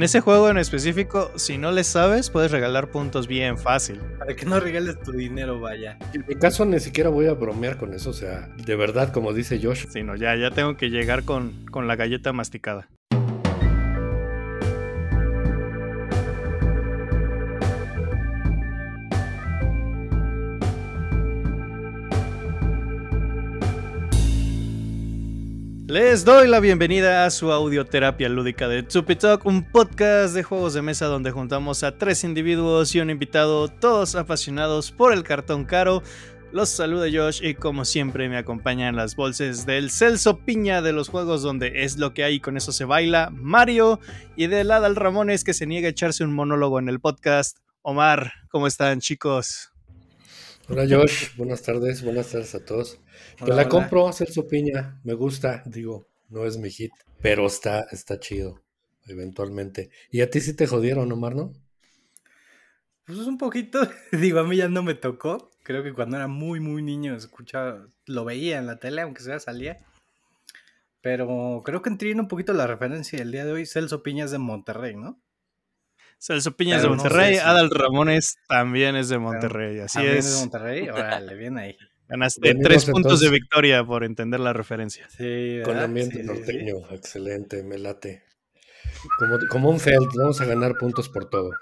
En ese juego en específico, si no le sabes, puedes regalar puntos bien fácil. Para que no regales tu dinero, vaya. En mi caso ni siquiera voy a bromear con eso, o sea, de verdad, como dice Josh. Sí, no, ya, ya tengo que llegar con, con la galleta masticada. Les doy la bienvenida a su audioterapia lúdica de Tupi Talk, un podcast de juegos de mesa donde juntamos a tres individuos y un invitado, todos apasionados por el cartón caro. Los saluda Josh y como siempre me acompañan las bolsas del Celso Piña de los juegos donde es lo que hay con eso se baila, Mario, y de al Ramón Ramones que se niega a echarse un monólogo en el podcast. Omar, ¿cómo están chicos? Hola Josh, buenas tardes, buenas tardes a todos. la compro, Celso Piña, me gusta, digo, no es mi hit, pero está, está chido, eventualmente. ¿Y a ti sí te jodieron, Omar, no? Pues un poquito, digo, a mí ya no me tocó. Creo que cuando era muy, muy niño escuchaba, lo veía en la tele, aunque se sea salía. Pero creo que entré un poquito la referencia del día de hoy. Celso Piña es de Monterrey, ¿no? Celso piñas es de Monterrey, Adal Ramones también es de Monterrey, así es. es de Monterrey? Órale, bien ahí. Ganaste pues tres puntos de victoria por entender la referencia. Sí, Con ambiente norteño, excelente, me late. Como, como un felt, vamos a ganar puntos por todo.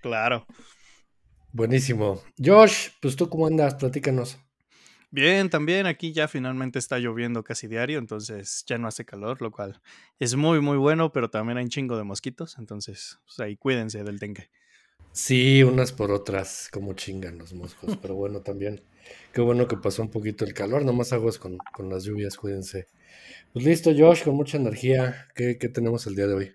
Claro. Buenísimo. Josh, pues tú cómo andas, platícanos. Bien, también aquí ya finalmente está lloviendo casi diario, entonces ya no hace calor, lo cual es muy, muy bueno, pero también hay un chingo de mosquitos, entonces pues, ahí cuídense del dengue. Sí, unas por otras, como chingan los moscos, pero bueno, también qué bueno que pasó un poquito el calor, nomás aguas con, con las lluvias, cuídense. Pues listo, Josh, con mucha energía, ¿qué, qué tenemos el día de hoy?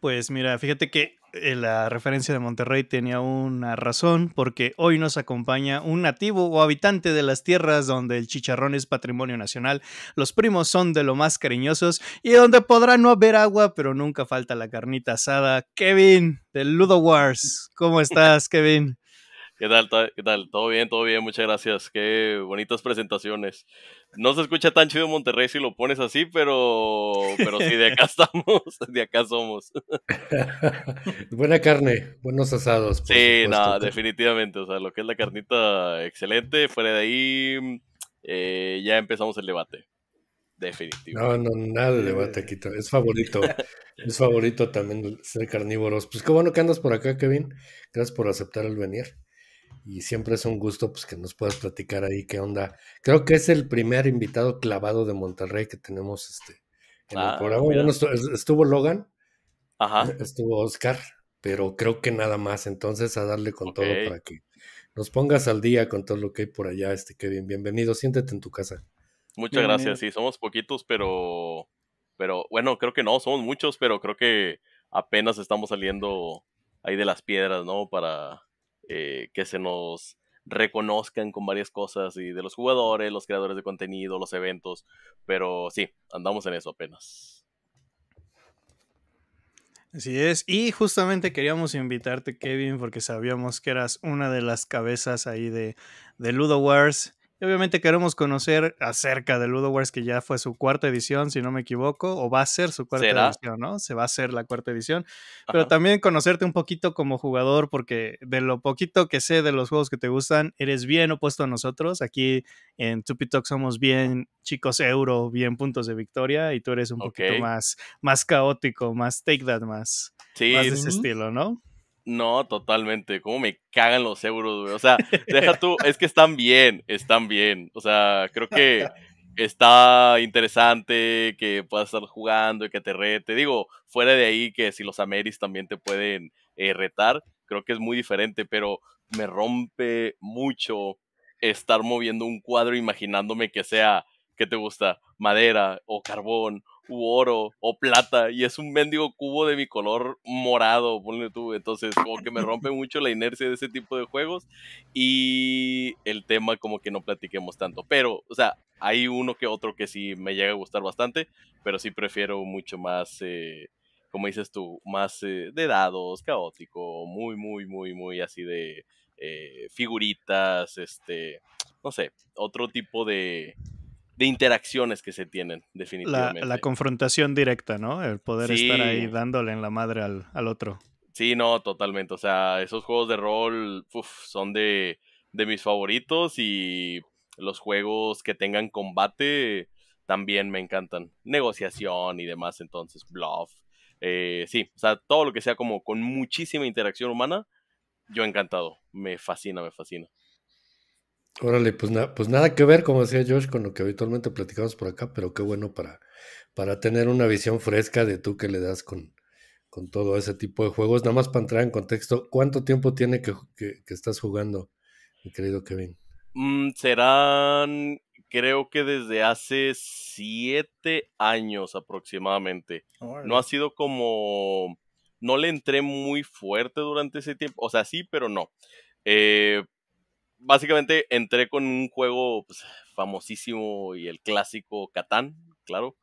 Pues mira, fíjate que eh, la referencia de Monterrey tenía una razón, porque hoy nos acompaña un nativo o habitante de las tierras donde el chicharrón es patrimonio nacional, los primos son de lo más cariñosos y donde podrá no haber agua, pero nunca falta la carnita asada. Kevin, de Ludo Wars, ¿cómo estás, Kevin? ¿Qué tal? ¿Qué tal? Todo bien, todo bien, muchas gracias. Qué bonitas presentaciones. No se escucha tan chido Monterrey si lo pones así, pero, pero sí, de acá estamos, de acá somos. Buena carne, buenos asados. Sí, nada, definitivamente. O sea, lo que es la carnita, excelente. Fuera de ahí, eh, ya empezamos el debate. Definitivo. No, no, nada de debate aquí. Eh. Es favorito. es favorito también ser carnívoros. Pues qué bueno que andas por acá, Kevin. Gracias por aceptar el venir y siempre es un gusto pues, que nos puedas platicar ahí qué onda. Creo que es el primer invitado clavado de Monterrey que tenemos este, en el ah, programa. estuvo Logan, Ajá. estuvo Oscar, pero creo que nada más. Entonces, a darle con todo para que nos pongas al día con todo lo que hay por allá, este bien, Bienvenido, siéntete en tu casa. Muchas gracias, sí, somos poquitos, pero, pero bueno, creo que no, somos muchos, pero creo que apenas estamos saliendo ahí de las piedras, ¿no? Para, que, se nos reconozcan con varias cosas y de los jugadores, los creadores de contenido, los eventos, pero sí, andamos en eso apenas. Así es, y justamente queríamos invitarte Kevin porque sabíamos que eras una de las cabezas ahí de, de Ludo Wars obviamente queremos conocer acerca de Ludo Wars, que ya fue su cuarta edición, si no me equivoco, o va a ser su cuarta edición, ¿no? Se va a hacer la cuarta edición. Pero también conocerte un poquito como jugador, porque de lo poquito que sé de los juegos que te gustan, eres bien opuesto a nosotros. Aquí en Tupitok somos bien chicos euro, bien puntos de victoria, y tú eres un poquito más, más caótico, más take that, más, más de ese estilo, ¿no? No, totalmente. Cómo me cagan los euros, güey. O sea, deja tú, es que están bien, están bien. O sea, creo que está interesante que puedas estar jugando y que te rete. Digo, fuera de ahí que si los Ameris también te pueden eh, retar, creo que es muy diferente, pero me rompe mucho estar moviendo un cuadro imaginándome que sea, ¿qué te gusta? Madera o carbón u oro o plata y es un mendigo cubo de mi color morado, ponle tú. Entonces, como que me rompe mucho la inercia de ese tipo de juegos y el tema como que no platiquemos tanto. Pero, o sea, hay uno que otro que sí me llega a gustar bastante, pero sí prefiero mucho más... Eh, como dices tú, más eh, de dados, caótico, muy, muy, muy, muy así de eh, figuritas, este, no sé, otro tipo de, de interacciones que se tienen, definitivamente. La, confrontación directa, ¿no? El poder estar ahí dándole en la madre al, otro. Sí, no, totalmente. O sea, esos juegos de rol son de, mis favoritos y los juegos que tengan combate también me encantan. Negociación y demás, entonces, bluff. Eh, sí, o sea, todo lo que sea como con muchísima interacción humana, yo encantado. Me fascina, me fascina. Órale, pues, pues nada que ver, como decía Josh, con lo que habitualmente platicamos por acá, pero qué bueno para, para tener una visión fresca de tú que le das con, con todo ese tipo de juegos. Nada más para entrar en contexto, ¿cuánto tiempo tiene que, que, estás jugando, mi querido Kevin? Mm, serán, creo que desde hace siete años aproximadamente. no ha sido como, no le entré muy fuerte durante ese tiempo, o sea, sí, pero no. Eh, básicamente entré con un juego pues, famosísimo y el clásico Catán, claro.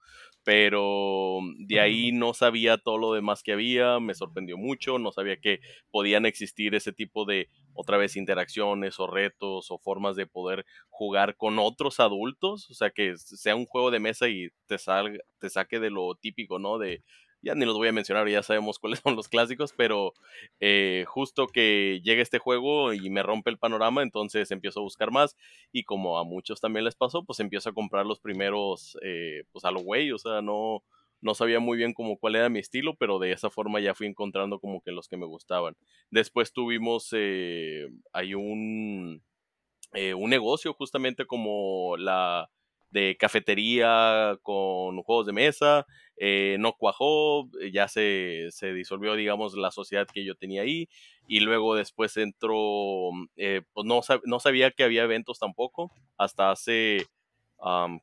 Pero de ahí no sabía todo lo demás que había, me sorprendió mucho, no sabía que podían existir ese tipo de, otra vez, interacciones o retos o formas de poder jugar con otros adultos, o sea, que sea un juego de mesa y te, salga, te saque de lo típico, ¿no? De ya ni los voy a mencionar, ya sabemos cuáles son los clásicos, pero eh, justo que llega este juego y me rompe el panorama, entonces empiezo a buscar más y como a muchos también les pasó, pues empiezo a comprar los primeros, eh, pues a lo güey, o sea, no, no sabía muy bien como cuál era mi estilo, pero de esa forma ya fui encontrando como que los que me gustaban. Después tuvimos, eh, hay un, un negocio justamente como la de cafetería con juegos de mesa, eh, no cuajó, eh, ya se, disolvió, digamos, la sociedad que yo tenía ahí, y luego después entró, mm, eh, pues no, no, sabía que había eventos tampoco, hasta hace,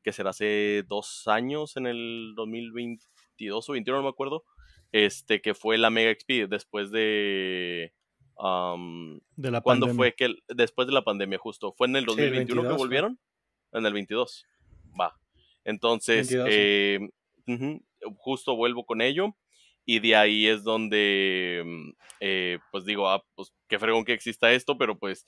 ¿qué será? Hace dos años, en el 2022 o 21, no me acuerdo, este, que fue la Mega XP, después de... cuando de la fue que después de la pandemia justo? ¿Fue en el 2021 que volvieron? En el 22. Va. Entonces, justo vuelvo con ello. Y de ahí es donde, mm, eh, pues digo, ah, pues qué fregón que exista esto, pero pues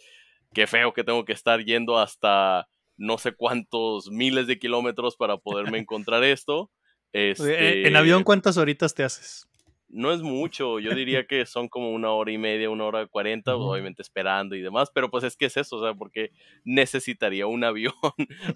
qué feo que tengo que estar yendo hasta no sé cuántos miles de kilómetros para poderme encontrar esto. En avión, este ¿cuántas horitas te haces? no es mucho, yo diría que son como una hora y media, una hora cuarenta, obviamente esperando y demás, pero pues es que es eso, o sea, porque necesitaría un avión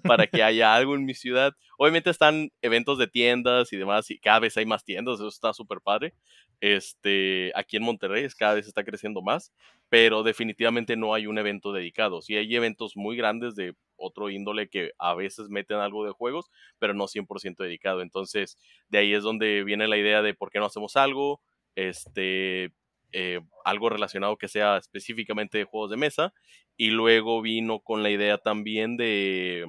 para que haya algo en mi ciudad. Obviamente están eventos de tiendas y demás, y cada vez hay más tiendas, eso está súper padre. Este, aquí en Monterrey cada vez está creciendo más, pero definitivamente no hay un evento dedicado. Sí hay eventos muy grandes de otro índole que a veces meten algo de juegos, pero no 100% dedicado. Entonces, de ahí es donde viene la idea de por qué no hacemos algo, este, eh, algo relacionado que sea específicamente de juegos de mesa. Y luego vino con la idea también de,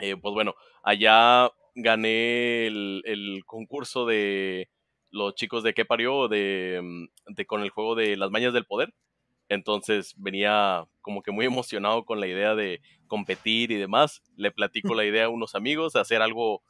eh, pues bueno, allá gané el, concurso de los chicos de qué parió de mm, con el juego de las mañas del poder entonces venía como que muy emocionado con la idea de competir y demás. Le platico la idea a unos amigos, hacer algo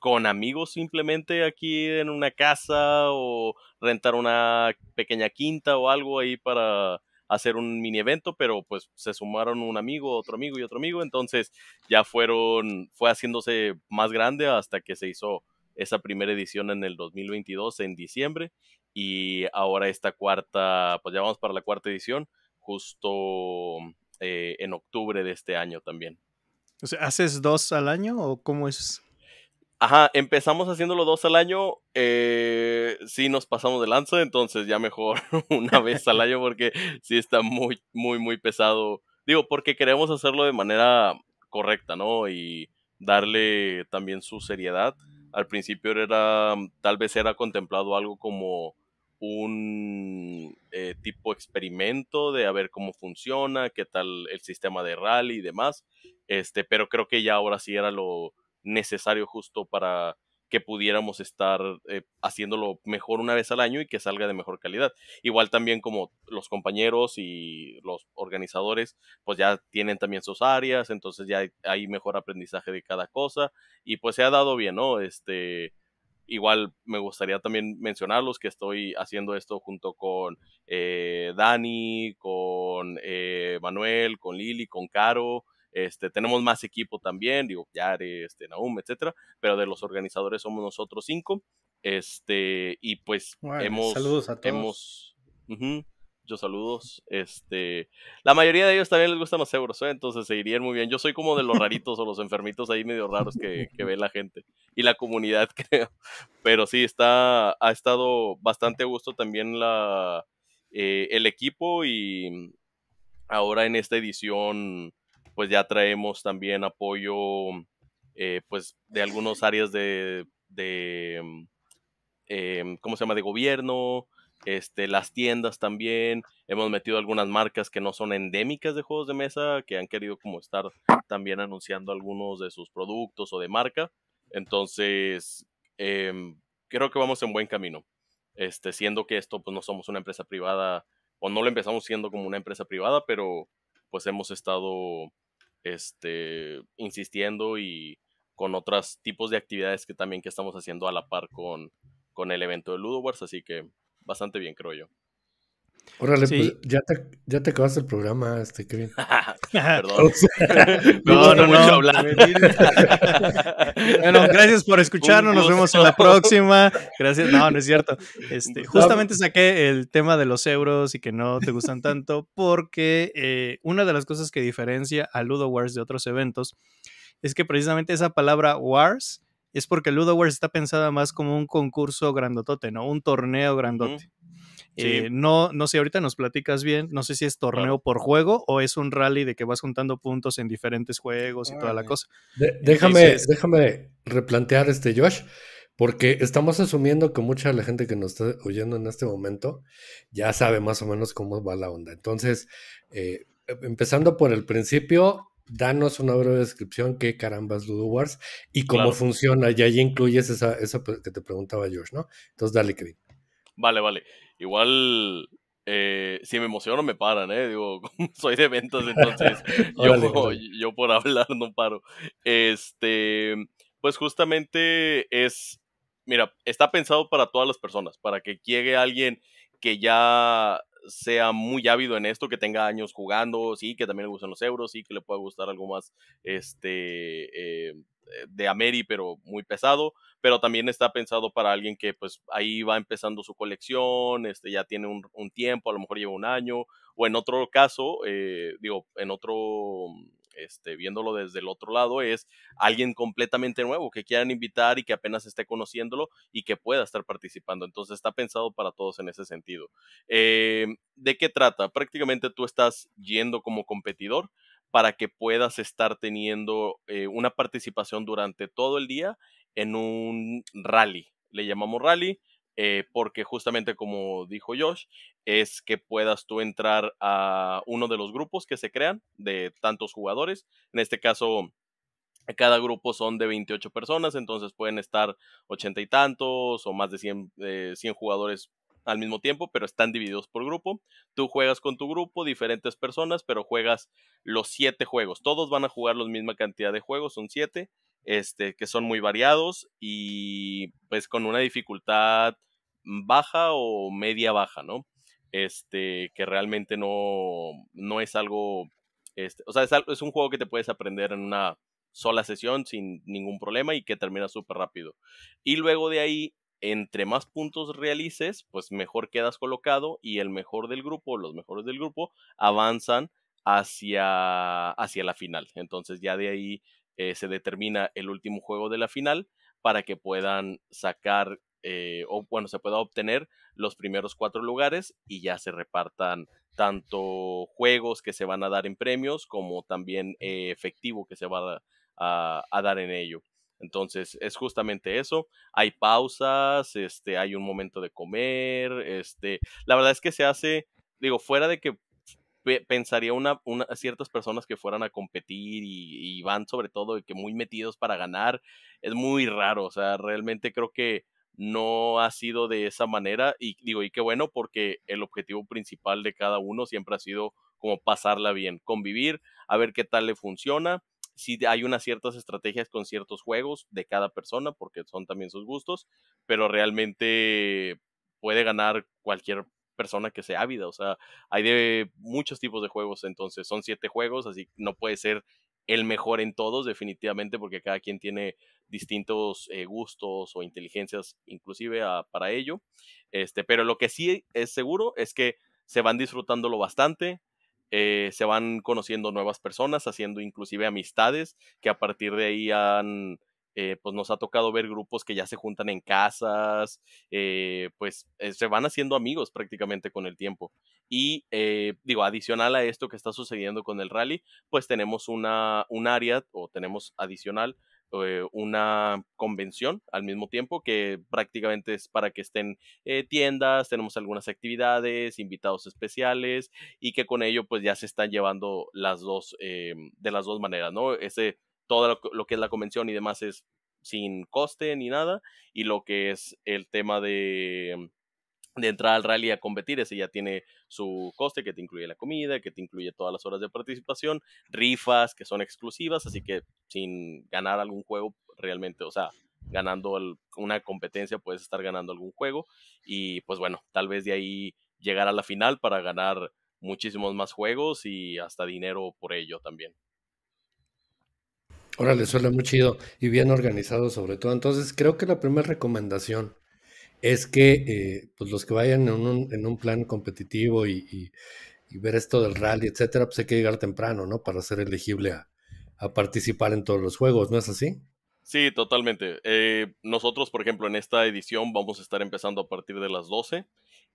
con amigos simplemente aquí en una casa o rentar una pequeña quinta o algo ahí para hacer un mini evento, pero pues se sumaron un amigo, otro amigo y otro amigo, entonces ya fueron, fue haciéndose más grande hasta que se hizo esa primera edición en el 2022 en diciembre y ahora esta cuarta, pues ya vamos para la cuarta edición, justo eh, en octubre de este año también. ¿haces dos al año o cómo es? Ajá, empezamos haciéndolo dos al año. Eh, sí nos pasamos de lanza, entonces ya mejor una vez al año porque sí está muy, muy, muy pesado. Digo, porque queremos hacerlo de manera correcta, ¿no? Y darle también su seriedad al principio era, mm, tal vez era contemplado algo como un eh, tipo experimento de a ver cómo funciona, qué tal el sistema de rally y demás, este, pero creo que ya ahora sí era lo necesario justo para que pudiéramos estar eh, haciéndolo mejor una vez al año y que salga de mejor calidad. Igual también como los compañeros y los organizadores, pues ya tienen también sus áreas, entonces ya hay, mejor aprendizaje de cada cosa y pues se ha dado bien, ¿no? Este, igual me gustaría también mencionarlos que estoy haciendo esto junto con eh, Dani, con eh, Manuel, con Lili, con Caro. Este, tenemos más equipo también, digo, Yare, este, Naum, etcétera, pero de los organizadores somos nosotros cinco. Este, y pues hemos. Saludos a todos. Muchos saludos. Este, la mayoría de ellos también les gusta los euros, ¿eh? entonces seguirían muy bien. Yo soy como de los raritos o los enfermitos ahí medio raros que, ve la gente y la comunidad, creo. Pero sí, está, ha estado bastante a gusto también la, eh, el equipo y ahora en esta edición pues ya traemos también apoyo eh, pues de algunas áreas de, de mm, em, ¿cómo se llama?, de gobierno, este, las tiendas también, hemos metido algunas marcas que no son endémicas de juegos de mesa, que han querido como estar también anunciando algunos de sus productos o de marca, entonces em, creo que vamos en buen camino, este, siendo que esto pues no somos una empresa privada, o no lo empezamos siendo como una empresa privada, pero pues hemos estado este, insistiendo y con otros tipos de actividades que también que estamos haciendo a la par con, con el evento de Ludowars, así que bastante bien creo yo. Órale, pues ya te, ya te acabaste el programa, este Kevin. Perdón. no, no, no. no. bueno, gracias por escucharnos. Nos vemos en la próxima. Gracias. No, no es cierto. Este, justamente saqué el tema de los euros y que no te gustan tanto, porque eh, una de las cosas que diferencia a Ludo Wars de otros eventos es que precisamente esa palabra Wars es porque Ludo Wars está pensada más como un concurso grandotote, ¿no? Un torneo grandote. Eh, no, no sé, ahorita nos platicas bien, no sé si es torneo por juego o es un rally de que vas juntando puntos en diferentes juegos y toda la cosa. déjame, déjame replantear este Josh, porque estamos asumiendo que mucha de la gente que nos está oyendo en este momento ya sabe más o menos cómo va la onda. Entonces, eh, empezando por el principio, danos una breve descripción qué carambas Ludo Wars y cómo funciona. Y ahí incluyes esa, esa que te preguntaba Josh, ¿no? Entonces, dale, Kevin. Vale, vale. Igual, eh, si me emociono, me paran, ¿eh? Digo, soy de ventas, entonces yo, yo por hablar no paro. Este, pues justamente es, mira, está pensado para todas las personas, para que llegue alguien que ya sea muy ávido en esto, que tenga años jugando, sí, que también le gustan los euros, sí, que le pueda gustar algo más, este, eh, eh, de Ameri, pero muy pesado, pero también está pensado para alguien que pues ahí va empezando su colección, este, ya tiene un, tiempo, a lo mejor lleva un año, o en otro caso, eh, digo, en otro, este, viéndolo desde el otro lado, es alguien completamente nuevo que quieran invitar y que apenas esté conociéndolo y que pueda estar participando. Entonces está pensado para todos en ese sentido. Eh, ¿De qué trata? Prácticamente tú estás yendo como competidor para que puedas estar teniendo eh, una participación durante todo el día en un rally. Le llamamos rally eh, porque justamente como dijo Josh, es que puedas tú entrar a uno de los grupos que se crean de tantos jugadores. En este caso, cada grupo son de 28 personas, entonces pueden estar ochenta y tantos o más de 100, 100 eh, jugadores al mismo tiempo, pero están divididos por grupo. Tú juegas con tu grupo, diferentes personas, pero juegas los siete juegos. Todos van a jugar la misma cantidad de juegos, son siete, este, que son muy variados y pues con una dificultad baja o media baja, ¿no? Este, que realmente no, no es algo, este, o sea, es, es un juego que te puedes aprender en una sola sesión sin ningún problema y que termina súper rápido. Y luego de ahí entre más puntos realices, pues mejor quedas colocado y el mejor del grupo, los mejores del grupo, avanzan hacia, hacia la final. Entonces ya de ahí eh, se determina el último juego de la final para que puedan sacar eh, o bueno, se pueda obtener los primeros cuatro lugares y ya se repartan tanto juegos que se van a dar en premios como también eh, efectivo que se va a dar en ello. Entonces, es justamente eso. Hay pausas, este, hay un momento de comer, este, la verdad es que se hace, digo, fuera de que pensaría una, ciertas personas que fueran a competir y van sobre todo y que muy metidos para ganar, es muy raro, o sea, realmente creo que no ha sido de esa manera y digo, y qué bueno porque el objetivo principal de cada uno siempre ha sido como pasarla bien, convivir, a ver qué tal le funciona sí hay unas ciertas estrategias con ciertos juegos de cada persona, porque son también sus gustos, pero realmente puede ganar cualquier persona que sea ávida, o sea, hay de muchos tipos de juegos, entonces son siete juegos, así que no puede ser el mejor en todos, definitivamente, porque cada quien tiene distintos eh, gustos o inteligencias, inclusive ah, para ello. Este, pero lo que sí es seguro es que se van disfrutándolo bastante, eh, se van conociendo nuevas personas, haciendo inclusive amistades, que a partir de ahí han, eh, pues nos ha tocado ver grupos que ya se juntan en casas, eh, pues se van haciendo amigos prácticamente con el tiempo. Y digo, adicional a esto que está sucediendo con el rally, pues tenemos una, un área o tenemos adicional eh, una convención al mismo tiempo que prácticamente es para que estén eh, tiendas, tenemos algunas actividades, invitados especiales y que con ello pues ya se están llevando las dos eh, de las dos maneras, ¿no? Ese todo lo que es la convención y demás es sin coste ni nada y lo que es el tema de de entrar al rally a competir, ese ya tiene su coste que te incluye la comida, que te incluye todas las horas de participación, rifas que son exclusivas, así que sin ganar algún juego realmente, o sea, ganando una competencia puedes estar ganando algún juego y pues bueno, tal vez de ahí llegar a la final para ganar muchísimos más juegos y hasta dinero por ello también. Órale, suena muy chido y bien organizado sobre todo. Entonces creo que la primera recomendación es que eh, pues, los que vayan en un, plan competitivo y, ver esto del rally, etcétera, pues hay que llegar temprano, ¿no? Para ser elegible a, participar en todos los juegos, ¿no es así? Sí, totalmente. Eh, nosotros, por ejemplo, en esta edición vamos a estar empezando a partir de las 12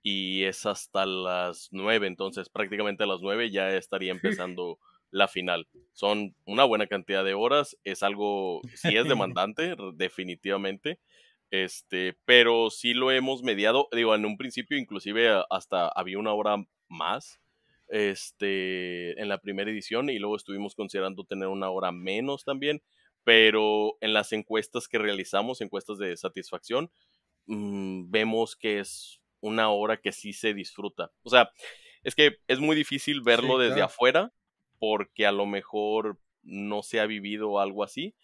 y es hasta las 9, entonces prácticamente a las 9 ya estaría empezando la final. Son una buena cantidad de horas, es algo, sí es demandante, definitivamente, este, pero sí lo hemos mediado, digo, en un principio inclusive hasta había una hora más este, en la primera edición y luego estuvimos considerando tener una hora menos también, pero en las encuestas que realizamos, encuestas de satisfacción, mm, vemos que es una hora que sí se disfruta. O sea, es que es muy difícil verlo desde afuera porque a lo mejor no se ha vivido algo así,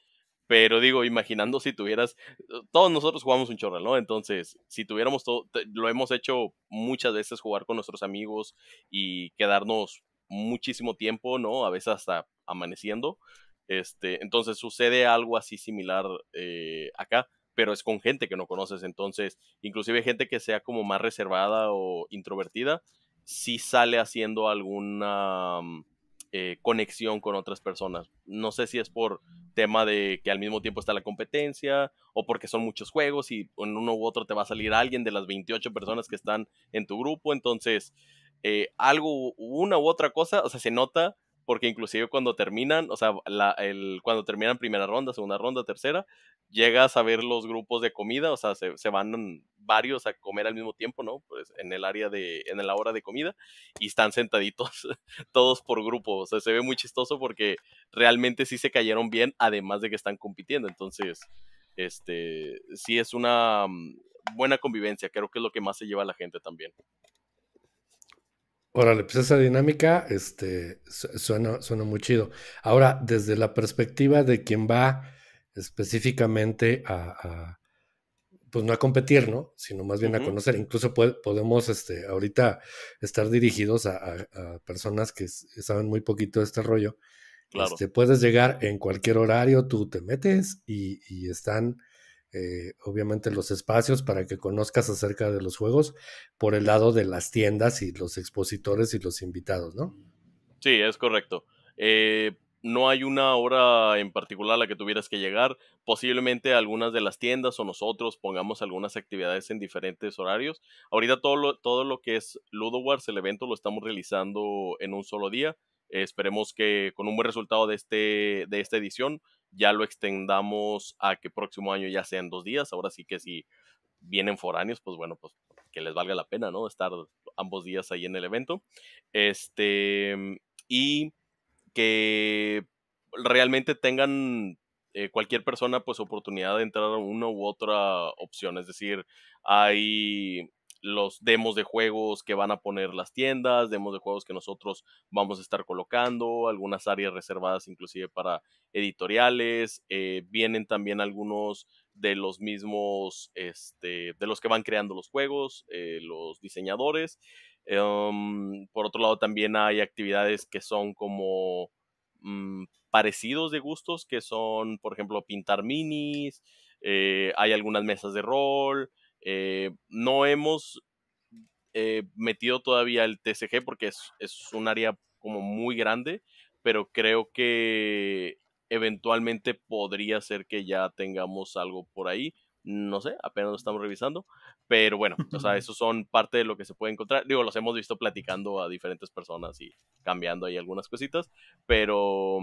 pero digo, imaginando si tuvieras, eh, todos nosotros jugamos un chorro, ¿no? Entonces, si tuviéramos todo, lo hemos hecho muchas veces jugar con nuestros amigos y quedarnos muchísimo tiempo, ¿no? A veces hasta amaneciendo. Este, entonces sucede algo así similar eh, acá, pero es con gente que no conoces. Entonces, inclusive gente que sea como más reservada o introvertida, sí sale haciendo alguna... Mm, eh, conexión con otras personas. No sé si es por tema de que al mismo tiempo está la competencia o porque son muchos juegos y en uno u otro te va a salir alguien de las 28 personas que están en tu grupo. Entonces, eh, algo, una u otra cosa, o sea, se nota porque inclusive cuando terminan, o sea, el, cuando terminan primera ronda, segunda ronda, tercera, llegas a ver los grupos de comida, o sea, se, van varios a comer al mismo tiempo, ¿no? Pues en el área de, en la hora de comida, y están sentaditos todos por grupo, o sea, se ve muy chistoso porque realmente sí se cayeron bien, además de que están compitiendo, entonces, este, sí es una mm, buena convivencia, creo que es lo que más se lleva a la gente también. Órale, pues esa dinámica este, suena, suena muy chido. Ahora, desde la perspectiva de quien va específicamente a, pues no a competir, ¿no? Sino más bien a conocer. Incluso podemos este, ahorita estar dirigidos a, personas que saben muy poquito de este rollo. Claro. Este, puedes llegar en cualquier horario, tú te metes y están eh, obviamente los espacios para que conozcas acerca de los juegos por el lado de las tiendas y los expositores y los invitados, ¿no? Sí, es correcto. Eh, no hay una hora en particular a la que tuvieras que llegar. Posiblemente algunas de las tiendas o nosotros pongamos algunas actividades en diferentes horarios. Ahorita todo lo, todo lo que es LudoWars, el evento, lo estamos realizando en un solo día. esperemos que con un buen resultado de, este, de esta edición ya lo extendamos a que próximo año ya sean dos días. Ahora sí que si vienen foráneos, pues bueno, pues que les valga la pena, ¿no? Estar ambos días ahí en el evento. Este, mm, y que realmente tengan eh, cualquier persona pues oportunidad de entrar a una u otra opción. Es decir, hay los demos de juegos que van a poner las tiendas, demos de juegos que nosotros vamos a estar colocando, algunas áreas reservadas inclusive para editoriales, eh, vienen también algunos de los mismos, este, de los que van creando los juegos, eh, los diseñadores. Em, por otro lado, también hay actividades que son como mm, parecidos de gustos, que son, por ejemplo, pintar minis, eh, hay algunas mesas de rol, eh, no hemos eh, metido todavía el TCG porque es, es, un área como muy grande, pero creo que eventualmente podría ser que ya tengamos algo por ahí. No sé, apenas lo estamos revisando, pero bueno, o sea, eso son parte de lo que se puede encontrar. Digo, los hemos visto platicando a diferentes personas y cambiando ahí algunas cositas, pero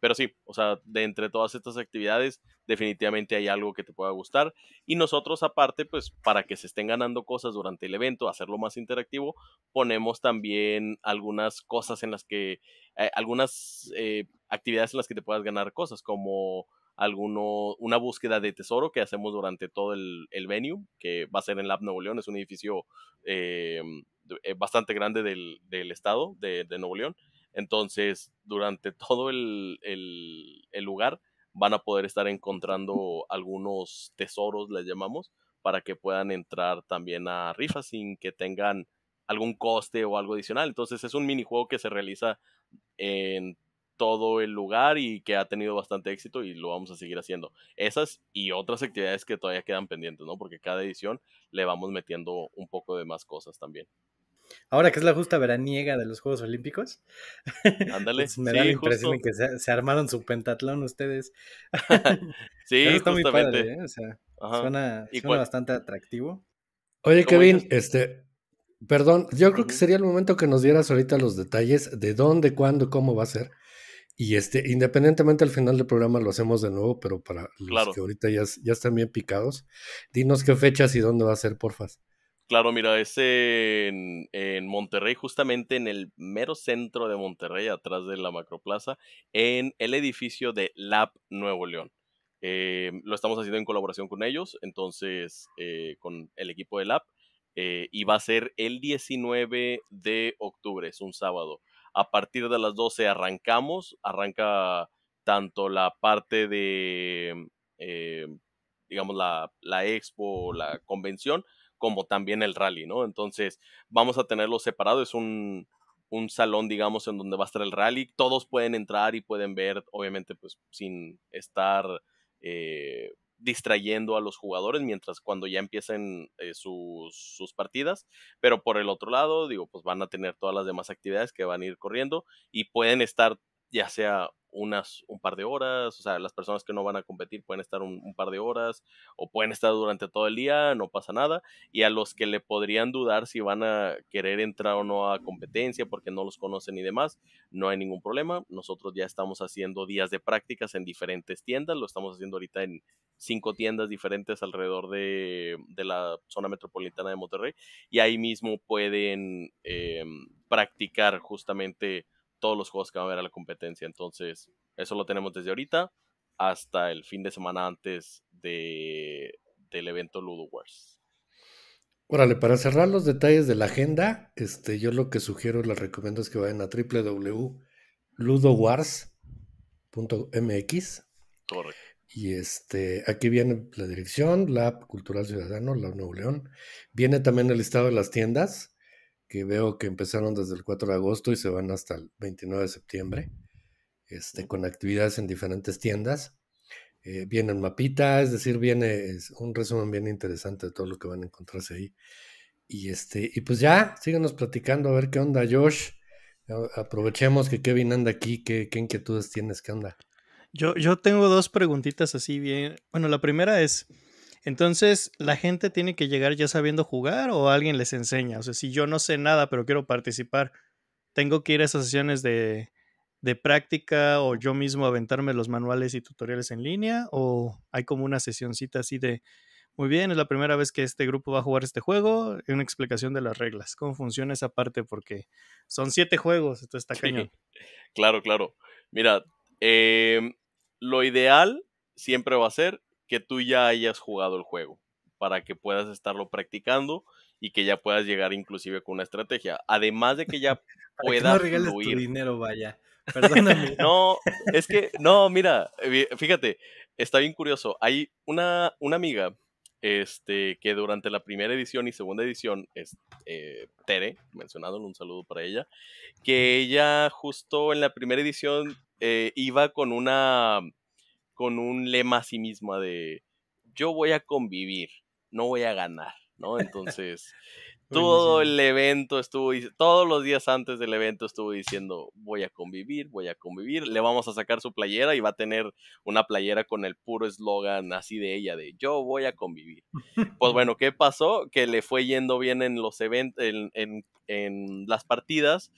pero sí, o sea, de entre todas estas actividades, definitivamente hay algo que te pueda gustar. Y nosotros, aparte, pues para que se estén ganando cosas durante el evento, hacerlo más interactivo, ponemos también algunas cosas en las que, eh, algunas eh, actividades en las que te puedas ganar cosas, como alguno, una búsqueda de tesoro que hacemos durante todo el, el venue, que va a ser en Lab Nuevo León, es un edificio eh, bastante grande del, del estado de, de Nuevo León. Entonces, durante todo el, lugar van a poder estar encontrando algunos tesoros, les llamamos, para que puedan entrar también a Rifa sin que tengan algún coste o algo adicional. Entonces es un minijuego que se realiza en todo el lugar y que ha tenido bastante éxito y lo vamos a seguir haciendo. Esas y otras actividades que todavía quedan pendientes, ¿no? Porque cada edición le vamos metiendo un poco de más cosas también. Ahora que es la justa veraniega de los Juegos Olímpicos. Pues, me da la impresión que se, armaron su pentatlón ustedes. sí, está muy padre, ¿eh? suena, bastante atractivo. Oye, Kevin, este, perdón, yo creo que sería el momento que nos dieras ahorita los detalles de dónde, cuándo, cómo va a ser. Y este, independientemente al final del programa lo hacemos de nuevo, pero para los que ahorita ya, están bien picados, dinos qué fechas y dónde va a ser, porfa. Claro, mira, es en, Monterrey, justamente en el mero centro de Monterrey, atrás de la Macroplaza, en el edificio de Lab Nuevo León. Eh, lo estamos haciendo en colaboración con ellos, entonces, eh, con el equipo de Lab, eh, y va a ser el 19 de octubre, es un sábado. A partir de las 12 arrancamos, arranca tanto la parte de, digamos, la, la expo, la convención, como también el rally, ¿no? Entonces vamos a tenerlo separado, es un, salón, digamos, en donde va a estar el rally, todos pueden entrar y pueden ver, obviamente, pues sin estar eh, distrayendo a los jugadores mientras cuando ya empiecen eh, sus, sus, partidas, pero por el otro lado, digo, pues van a tener todas las demás actividades que van a ir corriendo y pueden estar ya sea unas un par de horas, o sea, las personas que no van a competir pueden estar un, par de horas o pueden estar durante todo el día, no pasa nada, y a los que le podrían dudar si van a querer entrar o no a competencia porque no los conocen y demás, no hay ningún problema, nosotros ya estamos haciendo días de prácticas en diferentes tiendas, lo estamos haciendo ahorita en cinco tiendas diferentes alrededor de, la zona metropolitana de Monterrey y ahí mismo pueden em, practicar justamente todos los juegos que va a haber a la competencia. Entonces, eso lo tenemos desde ahorita hasta el fin de semana antes de, del evento Ludo Wars. Órale, para cerrar los detalles de la agenda, este, yo lo que sugiero, les recomiendo es que vayan a www.ludowars.mx. Correcto. Y este, aquí viene la dirección, la Cultural Ciudadano, la Nuevo León. Viene también el listado de las tiendas que veo que empezaron desde el 4 de agosto y se van hasta el 29 de septiembre, este, con actividades en diferentes tiendas. Eh, viene mapita, es decir, viene un resumen bien interesante de todo lo que van a encontrarse ahí. Y, este, y pues ya, síganos platicando a ver qué onda, Josh. Aprovechemos que Kevin anda aquí, qué, inquietudes tienes, qué onda. Yo, yo tengo dos preguntitas así bien. Bueno, la primera es, entonces, la gente tiene que llegar ya sabiendo jugar o alguien les enseña. O sea, si yo no sé nada, pero quiero participar, tengo que ir a esas sesiones de, de práctica o yo mismo aventarme los manuales y tutoriales en línea o hay como una sesioncita así de, muy bien, es la primera vez que este grupo va a jugar este juego, una explicación de las reglas, cómo funciona esa parte, porque son siete juegos, esto está cañón. claro, claro. Mira, em, lo ideal siempre va a ser que tú ya hayas jugado el juego para que puedas estarlo practicando y que ya puedas llegar inclusive con una estrategia. Además de que ya puedas que no Tu dinero, vaya. Perdóname. no, es que no, mira, eh, fíjate, está bien curioso. Hay una una amiga este que durante la primera edición y segunda edición es eh, Tere, mencionándole un saludo para ella, que ella justo en la primera edición eh, iba con una con un lema a sí misma de yo voy a convivir, no voy a ganar, ¿no? Entonces, todo el evento estuvo, todos los días antes del evento estuvo diciendo, voy a convivir, voy a convivir, le vamos a sacar su playera y va a tener una playera con el puro eslogan así de ella, de yo voy a convivir. pues bueno, ¿qué pasó? Que le fue yendo bien en los eventos, en, en, las partidas.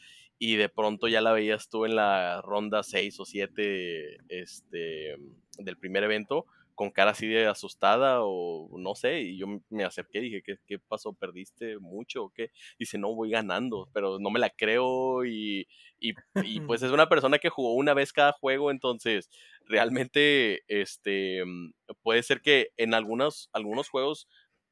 Y de pronto ya la veías tú en la ronda 6 o 7, este, del primer evento con cara así de asustada o no sé, y yo me acerqué dije, ¿qué, qué pasó? ¿Perdiste mucho o qué? Dice, no, voy ganando, pero no me la creo y, y, pues es una persona que jugó una vez cada juego, entonces realmente este, mm, puede ser que en algunos, algunos juegos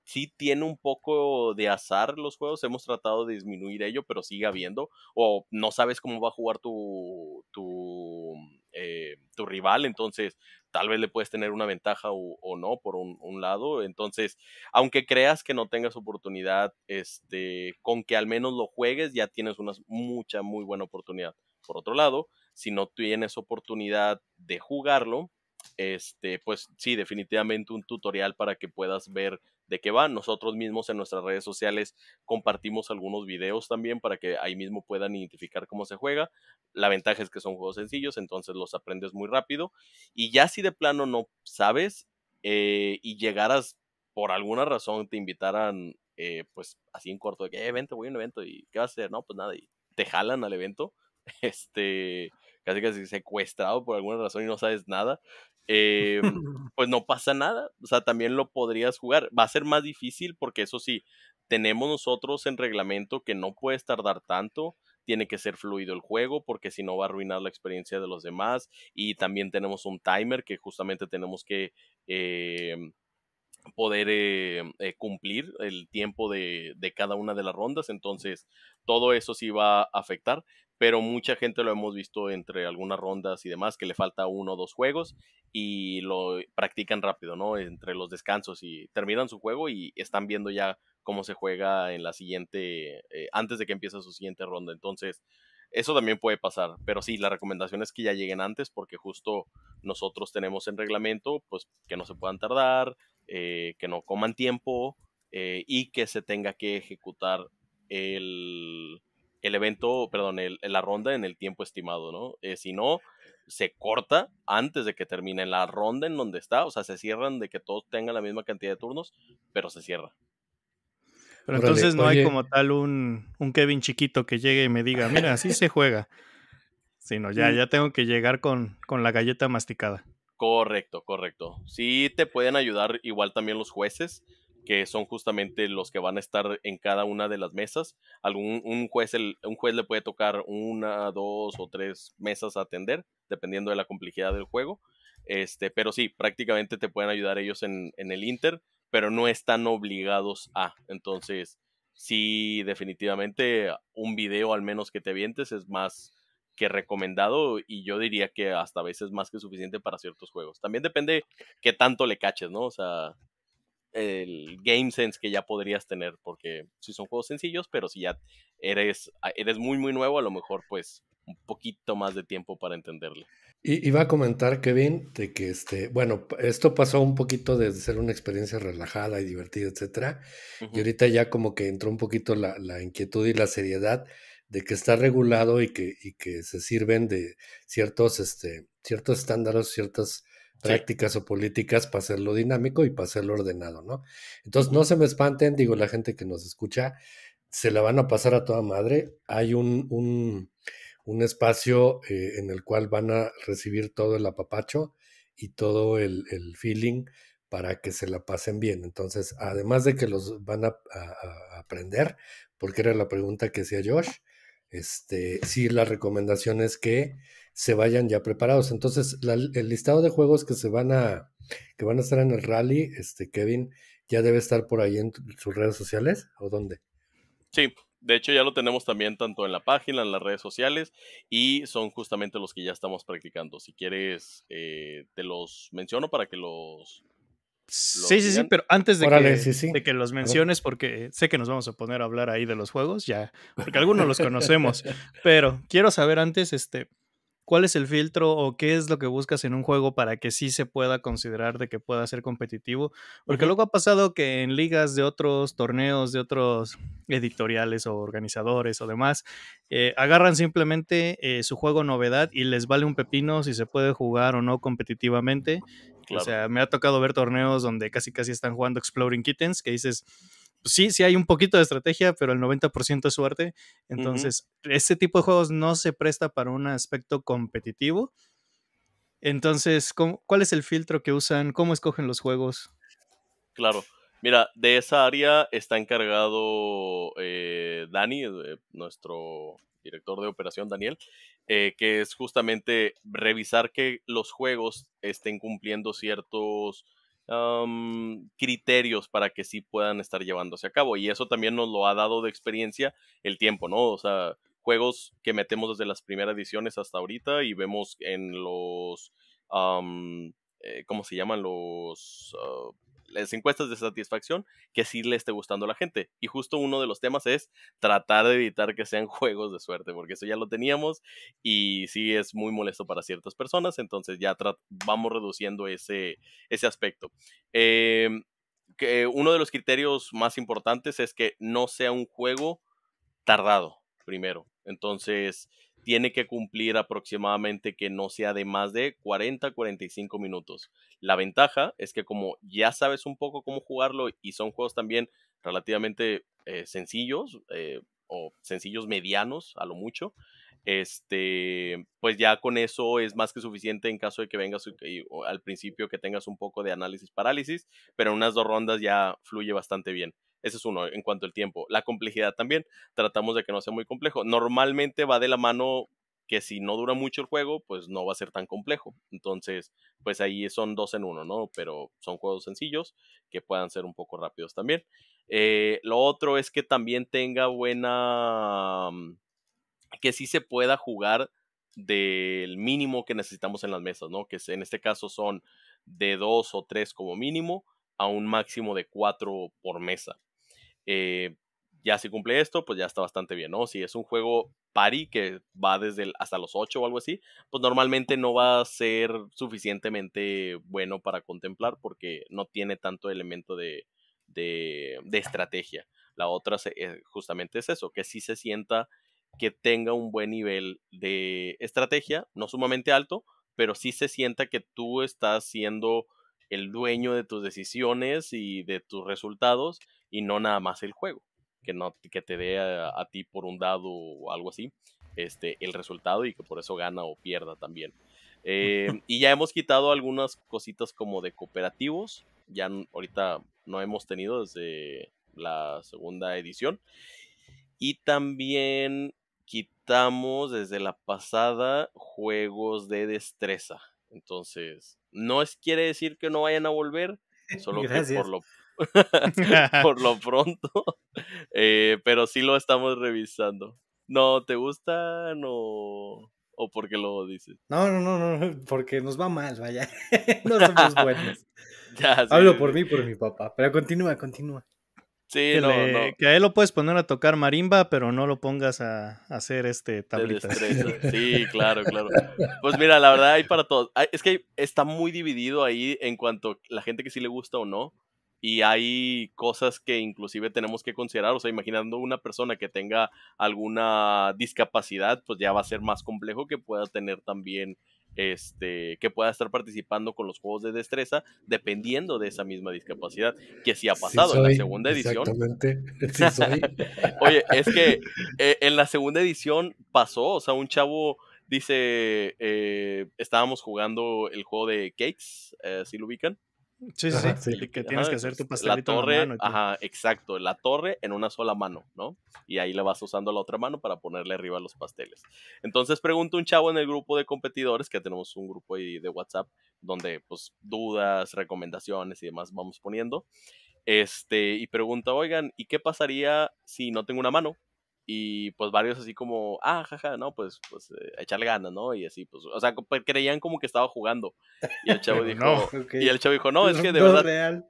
sí tiene un poco de azar los juegos, hemos tratado de disminuir ello, pero sigue habiendo, o no sabes cómo va a jugar tu, tu, mm, eh, tu rival, entonces tal vez le puedes tener una ventaja o, no por un, un, lado. Entonces, aunque creas que no tengas oportunidad, este, con que al menos lo juegues, ya tienes una mucha, muy buena oportunidad. Por otro lado, si no tienes oportunidad de jugarlo, este, pues sí, definitivamente un tutorial para que puedas ver de qué va. Nosotros mismos en nuestras redes sociales compartimos algunos videos también para que ahí mismo puedan identificar cómo se juega. La ventaja es que son juegos sencillos, entonces los aprendes muy rápido. Y ya si de plano no sabes eh, y llegaras por alguna razón te invitaran, eh, pues así en corto, de que, eh, voy a un evento y ¿qué vas a hacer? No, pues nada, y te jalan al evento. Este, casi casi secuestrado por alguna razón y no sabes nada, eh, pues no pasa nada. O sea, también lo podrías jugar. Va a ser más difícil porque eso sí, tenemos nosotros en reglamento que no puedes tardar tanto. Tiene que ser fluido el juego porque si no va a arruinar la experiencia de los demás. Y también tenemos un timer que justamente tenemos que eh, poder eh, cumplir el tiempo de, de, cada una de las rondas. Entonces, todo eso sí va a afectar pero mucha gente lo hemos visto entre algunas rondas y demás que le falta uno o dos juegos y lo practican rápido, ¿no? Entre los descansos y terminan su juego y están viendo ya cómo se juega en la siguiente, eh, antes de que empiece su siguiente ronda. Entonces, eso también puede pasar, pero sí, la recomendación es que ya lleguen antes porque justo nosotros tenemos en reglamento, pues que no se puedan tardar, eh, que no coman tiempo eh, y que se tenga que ejecutar el, el evento, perdón, la ronda en el tiempo estimado, ¿no? Eh, si no, se corta antes de que termine la ronda en donde está, o sea, se cierran de que todos tengan la misma cantidad de turnos, pero se cierra. Pero entonces no hay como tal un, Kevin chiquito que llegue y me diga, mira, así se juega. Sino ya, mm. ya tengo que llegar con, con la galleta masticada. Correcto, correcto. Sí te pueden ayudar igual también los jueces que son justamente los que van a estar en cada una de las mesas. Algún un juez, el, un juez le puede tocar una, dos o tres mesas a atender, dependiendo de la complejidad del juego. Este, pero sí, prácticamente te pueden ayudar ellos en, en el Inter, pero no están obligados a. Entonces, sí, definitivamente un video al menos que te vientes es más que recomendado y yo diría que hasta a veces más que suficiente para ciertos juegos. También depende qué tanto le caches, ¿no? O sea, el game sense que ya podrías tener, porque si son juegos sencillos, pero si ya eres, eres muy, muy nuevo, a lo mejor pues un poquito más de tiempo para entenderle. Y iba a comentar, Kevin, de que este, bueno, esto pasó un poquito de ser una experiencia relajada y divertida, etcétera, y ahorita ya como que entró un poquito la, la, inquietud y la seriedad de que está regulado y que, y que se sirven de ciertos, este, ciertos estándares, ciertas prácticas o políticas para hacerlo dinámico y para hacerlo ordenado, ¿no? Entonces, no se me espanten, digo, la gente que nos escucha, se la van a pasar a toda madre. Hay un, un, un espacio eh, en el cual van a recibir todo el apapacho y todo el, el, feeling para que se la pasen bien. Entonces, además de que los van a, aprender, porque era la pregunta que hacía Josh, este, sí, la recomendación es que se vayan ya preparados. Entonces, el listado de juegos que se van a, que van a estar en el rally, este Kevin, ya debe estar por ahí en sus redes sociales o dónde. Sí, de hecho, ya lo tenemos también tanto en la página, en las redes sociales, y son justamente los que ya estamos practicando. Si quieres, eh, te los menciono para que los... sí, sí, sí, pero antes de, de que los menciones, porque sé que nos vamos a poner a hablar ahí de los juegos, ya, porque algunos los conocemos, pero quiero saber antes, este, ¿Cuál es el filtro o qué es lo que buscas en un juego para que sí se pueda considerar de que pueda ser competitivo? Porque luego ha pasado que en ligas de otros torneos, de otros editoriales o organizadores o demás, eh, agarran simplemente eh, su juego novedad y les vale un pepino si se puede jugar o no competitivamente. O sea, me ha tocado ver torneos donde casi casi están jugando Exploring Kittens, que dices, sí, sí hay un poquito de estrategia, pero el 90% es suerte. Entonces, este tipo de juegos no se presta para un aspecto competitivo. Entonces, ¿cuál es el filtro que usan? ¿Cómo escogen los juegos? Claro. Mira, de esa área está encargado eh, Dani, eh, nuestro director de operación, Daniel, eh, que es justamente revisar que los juegos estén cumpliendo ciertos criterios para que sí puedan estar llevándose a cabo. Y eso también nos lo ha dado de experiencia el tiempo, ¿no? O sea, juegos que metemos desde las primeras ediciones hasta ahorita y vemos en los... Eh, ¿Cómo se llaman los... Ah, las encuestas de satisfacción que sí le esté gustando a la gente. Y justo uno de los temas es tratar de evitar que sean juegos de suerte, porque eso ya lo teníamos y sí es muy molesto para ciertas personas, entonces ya vamos reduciendo ese, ese aspecto. Em, que uno de los criterios más importantes es que no sea un juego tardado, primero. Entonces, tiene que cumplir aproximadamente que no sea de más de 40-45 minutos. La ventaja es que como ya sabes un poco cómo jugarlo y son juegos también relativamente eh, sencillos eh, o sencillos medianos a lo mucho, este, pues ya con eso es más que suficiente en caso de que vengas al principio que tengas un poco de análisis parálisis, pero en unas dos rondas ya fluye bastante bien. Ese es uno en cuanto al tiempo. La complejidad también. Tratamos de que no sea muy complejo. Normalmente va de la mano que si no dura mucho el juego, pues no va a ser tan complejo. Entonces, pues ahí son dos en uno, ¿no? Pero son juegos sencillos que puedan ser un poco rápidos también. Eh, lo otro es que también tenga buena... Mm, que sí se pueda jugar del mínimo que necesitamos en las mesas, ¿no? Que en este caso son de dos o tres como mínimo a un máximo de cuatro por mesa. Eh, ya si cumple esto, pues ya está bastante bien, ¿no? Si es un juego pari que va desde el, hasta los 8 o algo así, pues normalmente no va a ser suficientemente bueno para contemplar porque no tiene tanto elemento de, de, de estrategia. La otra eh, justamente es eso, que sí se sienta que tenga un buen nivel de estrategia, no sumamente alto, pero sí se sienta que tú estás siendo el dueño de tus decisiones y de tus resultados y no nada más el juego, que no que te dé a, ti por un dado o algo así, este el resultado y que por eso gana o pierda también. Em, y ya hemos quitado algunas cositas como de cooperativos, ya ahorita no hemos tenido desde la segunda edición. Y también quitamos desde la pasada juegos de destreza. Entonces, no es, quiere decir que no vayan a volver, solo que por lo, por lo pronto, eh, pero sí lo estamos revisando. No, ¿te gustan o, o porque lo dices? No, no, no, no, porque nos va mal, vaya. no somos buenos. Ya, Hablo por mí, por mi papá, pero continúa, continúa. Sí, que no, a él lo puedes poner a tocar marimba, pero no lo pongas a, hacer este tablitas. Sí, claro, claro. Pues mira, la verdad hay para todos. Es que está muy dividido ahí en cuanto a la gente que sí le gusta o no. Y hay cosas que inclusive tenemos que considerar. O sea, imaginando una persona que tenga alguna discapacidad, pues ya va a ser más complejo que pueda tener también este, que pueda estar participando con los juegos de destreza dependiendo de esa misma discapacidad, que sí ha pasado en la segunda edición. Oye, es que eh, en la segunda edición pasó, o sea, un chavo dice, eh, estábamos jugando el juego de Cakes, eh, si lo ubican, Sí, sí, sí. Que tienes que hacer tu pastelito la torre, en mano. ajá, exacto. La torre en una sola mano, ¿no? Y ahí le vas usando la otra mano para ponerle arriba los pasteles. Entonces pregunto un chavo en el grupo de competidores, que tenemos un grupo ahí de WhatsApp, donde pues dudas, recomendaciones y demás vamos poniendo. Este, y pregunta, oigan, ¿y qué pasaría si no tengo una mano? y pues varios así como, ah, jaja, no, pues, pues eh, echarle ganas, ¿no? Y así, pues, o sea, pues, creían como que estaba jugando. Y el chavo dijo, no, y el chavo dijo, no, es que de verdad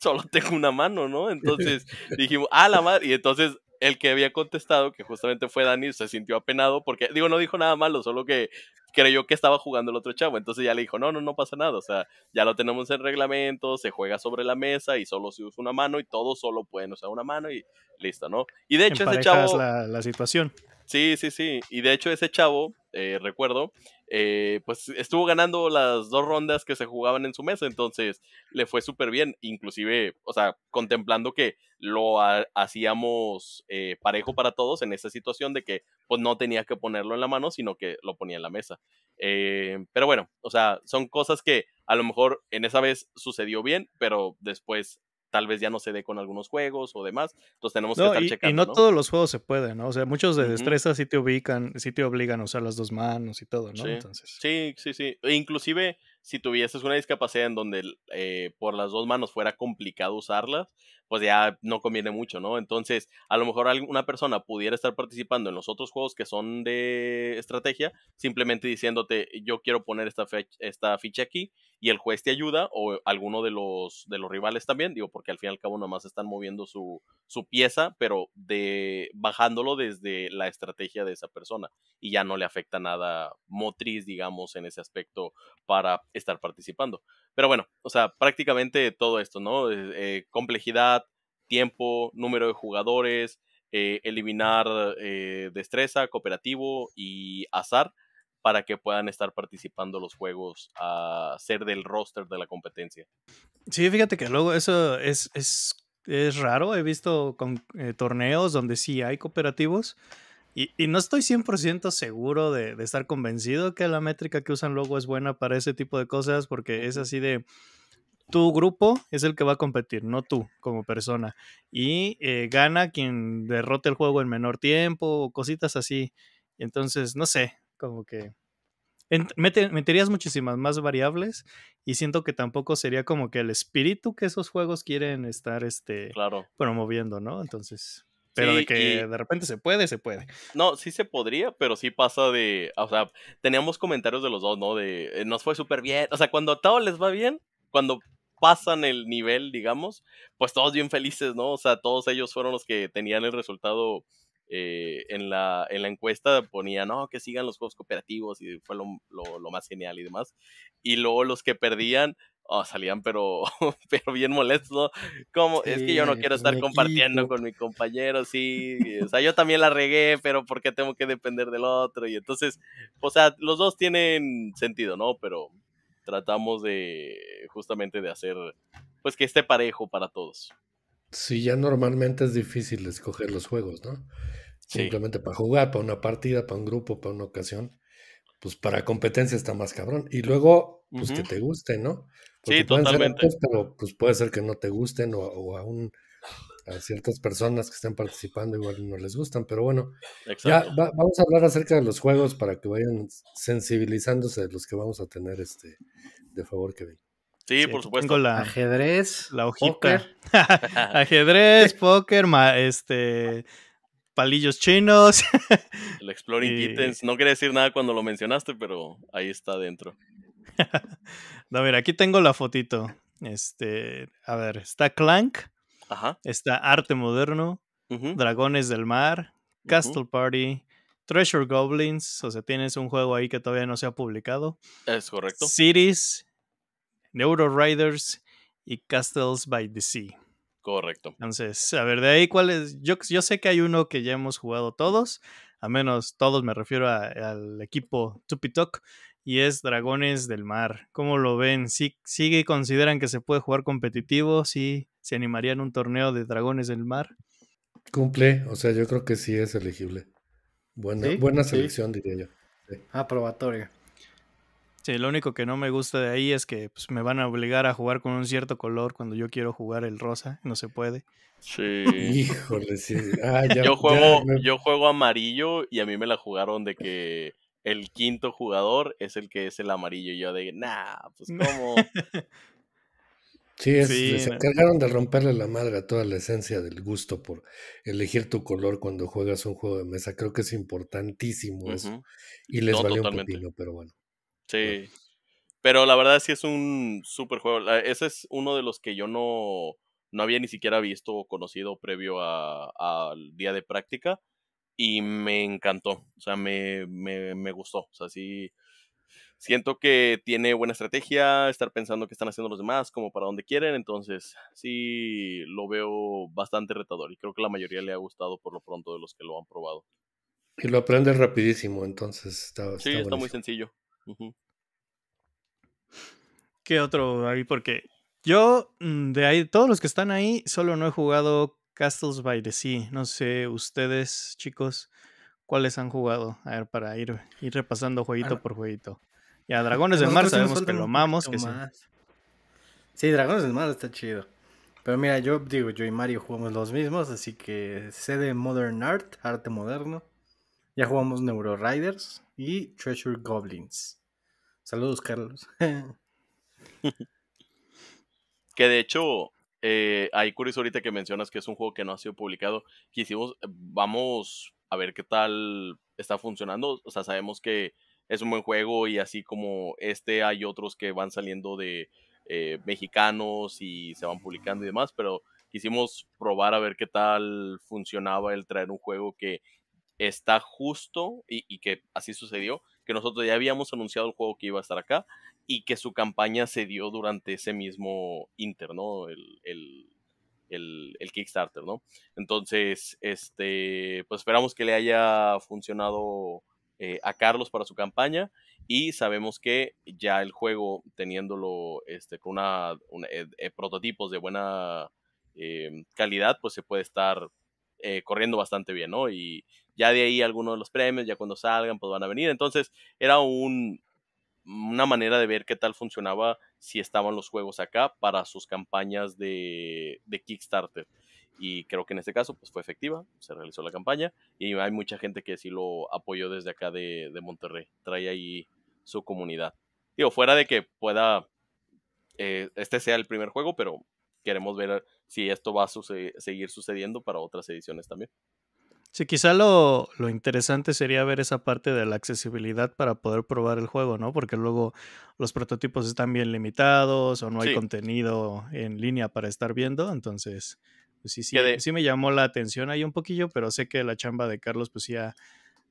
solo tengo una mano, ¿no? Entonces dijimos, ah, la madre, y entonces el que había contestado, que justamente fue Dani, se sintió apenado porque, digo, no dijo nada malo, solo que creyó que estaba jugando el otro chavo. Entonces ya le dijo, no, no, no pasa nada. O sea, ya lo tenemos en reglamento, se juega sobre la mesa y solo se usa una mano y todos solo pueden usar una mano y listo, ¿no? Y de hecho ese chavo... La, la situación. Sí, sí, sí. Y de hecho ese chavo, eh, recuerdo, eh, pues estuvo ganando las dos rondas que se jugaban en su mesa, entonces le fue súper bien, inclusive, o sea, contemplando que lo hacíamos eh, parejo para todos en esa situación de que pues no tenía que ponerlo en la mano, sino que lo ponía en la mesa. pero bueno, o sea, son cosas que a lo mejor en esa vez sucedió bien, pero después tal vez ya no se dé con algunos juegos o demás. Entonces tenemos que estar checando. Y no, todos los juegos se pueden, ¿no? O sea, muchos de destreza sí te ubican, sí te obligan a usar las dos manos y todo, ¿no? Sí, Entonces... sí, sí, sí. E inclusive si tuvieses una discapacidad en donde eh, por las dos manos fuera complicado usarlas, pues ya no conviene mucho, ¿no? Entonces, a lo mejor una persona pudiera estar participando en los otros juegos que son de estrategia, simplemente diciéndote, yo quiero poner esta, esta ficha aquí y el juez te ayuda o alguno de los, de los rivales también, digo, porque al fin y al cabo nomás están moviendo su, pieza, pero de, bajándolo desde la estrategia de esa persona y ya no le afecta nada motriz, digamos, en ese aspecto para estar participando. Pero bueno, o sea, prácticamente todo esto, ¿no? Eh, complejidad, tiempo, número de jugadores, eh, eliminar eh, destreza, cooperativo y azar para que puedan estar participando los juegos a ser del roster de la competencia. Sí, fíjate que luego eso es, es, es raro. He visto con, torneos donde sí hay cooperativos, y, no estoy 100% seguro de, estar convencido que la métrica que usan luego es buena para ese tipo de cosas, porque es así de tu grupo es el que va a competir, no tú como persona. Y eh, gana quien derrote el juego en menor tiempo, cositas así. Entonces, no sé, como que meterías muchísimas más variables y siento que tampoco sería como que el espíritu que esos juegos quieren estar este, promoviendo, ¿no? Entonces. Pero de que de repente se puede, se puede. No, sí se podría, pero sí pasa de. O sea, teníamos comentarios de los dos, ¿no? De nos fue súper bien. O sea, cuando a les va bien, cuando pasan el nivel, digamos, pues todos bien felices, ¿no? O sea, todos ellos fueron los que tenían el resultado eh, en, la, encuesta ponía, no, que sigan los juegos cooperativos y fue lo, más genial y demás. Y luego los que perdían, oh, salían pero, pero bien molestos, Como, es que yo no quiero estar compartiendo con mi compañero, sí, o sea, yo también la regué, pero ¿por qué tengo que depender del otro? Y entonces, o sea, los dos tienen sentido, ¿no? Pero tratamos de, justamente de hacer, pues que esté parejo para todos. Sí, ya normalmente es difícil escoger los juegos, ¿no? Simplemente para jugar, para una partida, para un grupo, para una ocasión. Pues para competencia está más cabrón. Y luego, pues que te guste, ¿no? sí, totalmente. pero pues puede ser que no te gusten o, a, ciertas personas que estén participando igual no les gustan, pero bueno, ya vamos a hablar acerca de los juegos para que vayan sensibilizándose de los que vamos a tener este de favor, Kevin. Sí, sí por supuesto. Tengo la, ajedrez, la hojita. ajedrez, póker, este palillos chinos. El Exploring no quería decir nada cuando lo mencionaste, pero ahí está dentro. A ver, aquí tengo la fotito. Este, a ver, está Clank, está Arte Moderno, Dragones del Mar, Castle Party, Treasure Goblins, o sea, tienes un juego ahí que todavía no se ha publicado. Es correcto. Cities, Neuro Riders y Castles by the Sea. Correcto. Entonces, a ver, de ahí cuál es. Yo, yo sé que hay uno que ya hemos jugado todos, a menos todos me refiero al equipo Tupitok, y es Dragones del Mar. ¿Cómo lo ven? ¿Sí, ¿Sigue consideran que se puede jugar competitivo? ¿Sí se animarían un torneo de Dragones del Mar? Cumple, o sea, yo creo que sí es elegible. Buena, buena selección, diría yo. Aprobatoria. Sí, lo único que no me gusta de ahí es que pues, me van a obligar a jugar con un cierto color cuando yo quiero jugar el rosa, no se puede. Sí. Híjole, sí. Ah, yo, juego, yo juego amarillo y a mí me la jugaron de que el quinto jugador es el que es el amarillo. Y yo de, nah, pues cómo. Sí, se encargaron de romperle la madre a toda la esencia del gusto por elegir tu color cuando juegas un juego de mesa. Creo que es importantísimo eso. Y les valió un pepino, pero bueno. Sí. Pero la verdad sí es un super juego. Ese es uno de los que yo no, no había ni siquiera visto o conocido previo al día de práctica y me encantó, o sea, me, gustó, o sea, sí, siento que tiene buena estrategia, estar pensando qué están haciendo los demás, como para donde quieren, entonces sí lo veo bastante retador y creo que la mayoría le ha gustado por lo pronto de los que lo han probado. Y lo aprendes rapidísimo, entonces está, Sí, está muy sencillo. ¿Qué otro ahí? Porque yo, mm, de ahí, todos los que están ahí, solo no he jugado Castles by the Sea. No sé, ustedes, chicos, cuáles han jugado. A ver, para ir, repasando jueguito por jueguito. Ya, Dragones del Mar sabemos que lo amamos. sí. Dragones del Mar está chido. Pero mira, yo digo, yo y Mario jugamos los mismos, así que sé Modern Art, arte moderno. Ya jugamos Neuro Riders y Treasure Goblins. Saludos, Carlos. que de hecho, hay eh, ahí ahorita que mencionas que es un juego que no ha sido publicado. Quisimos, eh, vamos a ver qué tal está funcionando. O sea, sabemos que es un buen juego y así como este hay otros que van saliendo de eh, mexicanos y se van publicando y demás, pero quisimos probar a ver qué tal funcionaba el traer un juego que está justo y que así sucedió que nosotros ya habíamos anunciado el juego que iba a estar acá y que su campaña se dio durante ese mismo Inter, ¿no? El, Kickstarter, ¿no? Entonces, este, pues esperamos que le haya funcionado eh, a Carlos para su campaña y sabemos que ya el juego teniéndolo este, con una, eh, eh, prototipos de buena calidad, pues se puede estar corriendo bastante bien, ¿no? Y ya de ahí algunos de los premios, ya cuando salgan, pues van a venir. Entonces era un, una manera de ver qué tal funcionaba si estaban los juegos acá para sus campañas de, Kickstarter. Y creo que en este caso pues fue efectiva, se realizó la campaña y hay mucha gente que sí lo apoyó desde acá de, Monterrey, trae ahí su comunidad. Digo, fuera de que pueda, eh, este sea el primer juego, pero queremos ver si esto va a seguir sucediendo para otras ediciones también. Sí, quizá lo, interesante sería ver esa parte de la accesibilidad para poder probar el juego, ¿no? Porque luego los prototipos están bien limitados o no hay contenido en línea para estar viendo, entonces, pues sí, sí, sí me llamó la atención ahí un poquillo, pero sé que la chamba de Carlos pues ya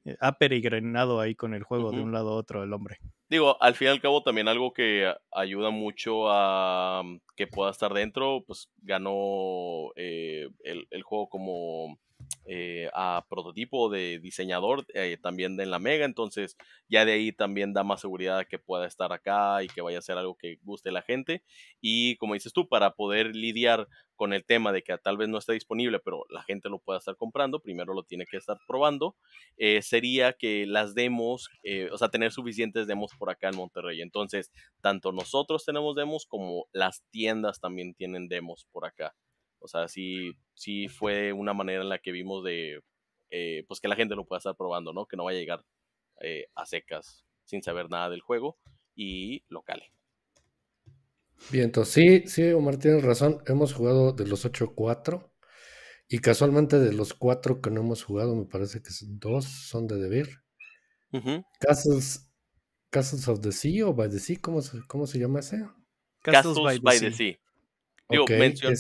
eh, ha peregrinado ahí con el juego de un lado a otro el hombre. Digo, al fin y al cabo también algo que ayuda mucho a mm, que pueda estar dentro, pues ganó eh, el, el juego como eh, a prototipo de diseñador eh, también de en la Mega, entonces ya de ahí también da más seguridad que pueda estar acá y que vaya a ser algo que guste la gente. Y como dices tú, para poder lidiar con el tema de que tal vez no esté disponible, pero la gente lo pueda estar comprando, primero lo tiene que estar probando, eh, sería que las demos, o sea, tener suficientes demos por acá en Monterrey. Entonces, tanto nosotros tenemos demos como las tiendas también tienen demos por acá. O sea, sí, sí fue una manera en la que vimos de, eh, pues que la gente lo pueda estar probando, ¿no? Que no vaya a llegar eh, a secas sin saber nada del juego y lo cale. Bien, entonces sí, sí, Omar, tienes razón. Hemos jugado de los 8-4 y casualmente de los 4 que no hemos jugado, me parece que dos son de Debir. Uh Castles, of the Sea o By the Sea, ¿cómo se, llama ese? Castles, by, the Sea. Digo, menciona...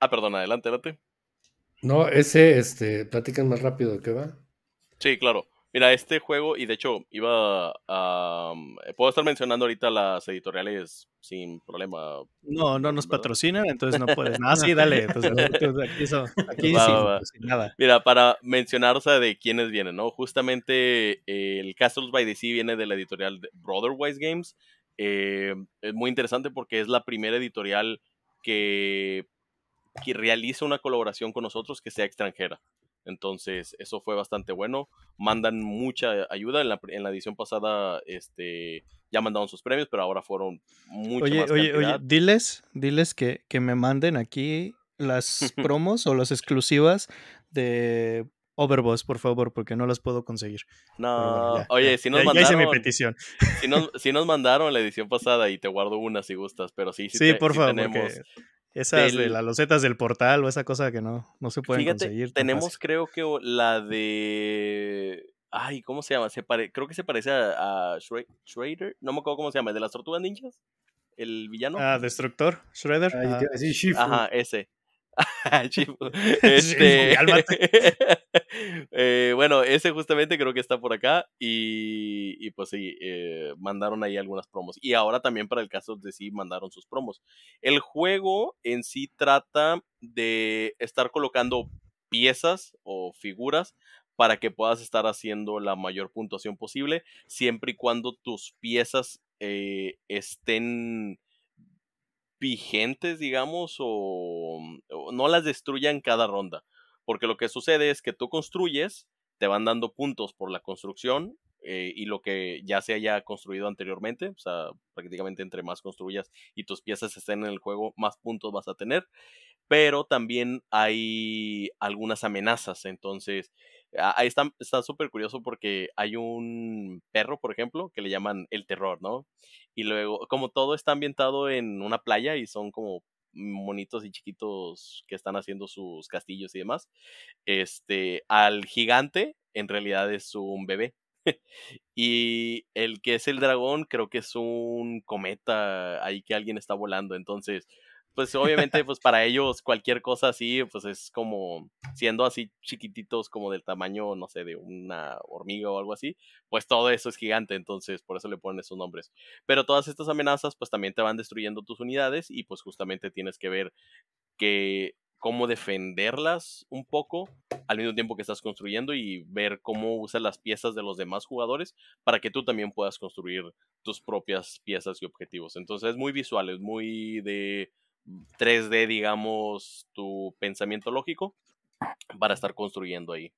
Ah, perdón, adelante, adelante. No, ese, este, platican más rápido que va. Sí, claro. Mira, este juego, y de hecho, iba a. Eh, puedo estar mencionando ahorita las editoriales sin problema. No, no nos patrocina, patrocinan, entonces no puedes. Ah, sí, dale. Entonces, pues, aquí, aquí sí, Sin nada. Mira, para mencionar, de quiénes vienen, ¿no? Justamente eh, el Castles by DC viene de la editorial Brotherwise Games. Eh, es muy interesante porque es la primera editorial que que realice una colaboración con nosotros que sea extranjera. Entonces, eso fue bastante bueno. Mandan mucha ayuda. En la, edición pasada, este, ya mandaron sus premios, pero ahora fueron mucho más Oye, diles, diles que, me manden aquí las promos o las exclusivas de Overboss, por favor, porque no las puedo conseguir. No, oye, si nos mandaron. hice mi petición. Si nos, si nos, mandaron la edición pasada y te guardo una si gustas, pero sí, sí, por favor, esas de las losetas del portal o esa cosa que no, no se pueden fíjate, conseguir. Tenemos, creo que la de. Ay, ¿cómo se llama? Se Creo que se parece a, a Shredder. No me acuerdo cómo se llama. ¿De las tortugas ninjas? ¿El villano? Ah, Destructor. Shredder. Ah, Ajá, Ese. Este, eh, bueno, ese justamente creo que está por acá y, pues sí, eh, mandaron ahí algunas promos. Y ahora también para el caso de sí, mandaron sus promos. El juego en sí trata de estar colocando piezas o figuras para que puedas estar haciendo la mayor puntuación posible, siempre y cuando tus piezas eh, estén vigentes, digamos, mm, o, no las destruyan cada ronda. Porque lo que sucede es que tú construyes, te van dando puntos por la construcción eh, y lo que ya se haya construido anteriormente. O sea, prácticamente entre más construyas y tus piezas estén en el juego, más puntos vas a tener. Pero también hay algunas amenazas. Entonces, ahí está súper curioso porque hay un perro, por ejemplo, que le llaman el terror, ¿no? Y luego, como todo está ambientado en una playa y son como monitos y chiquitos que están haciendo sus castillos y demás, este, al gigante en realidad es un bebé. y el que es el dragón creo que es un cometa ahí que alguien está volando. Entonces, pues obviamente, pues para ellos cualquier cosa así, pues es como siendo así chiquititos, como del tamaño, no sé, de una hormiga o algo así, pues todo eso es gigante, entonces por eso le ponen esos nombres. Pero todas estas amenazas, pues también te van destruyendo tus unidades y pues justamente tienes que ver que cómo defenderlas un poco al mismo tiempo que estás construyendo y ver cómo usas las piezas de los demás jugadores para que tú también puedas construir tus propias piezas y objetivos. Entonces es muy visual, es muy de 3D, digamos, tu pensamiento lógico para estar construyendo ahí.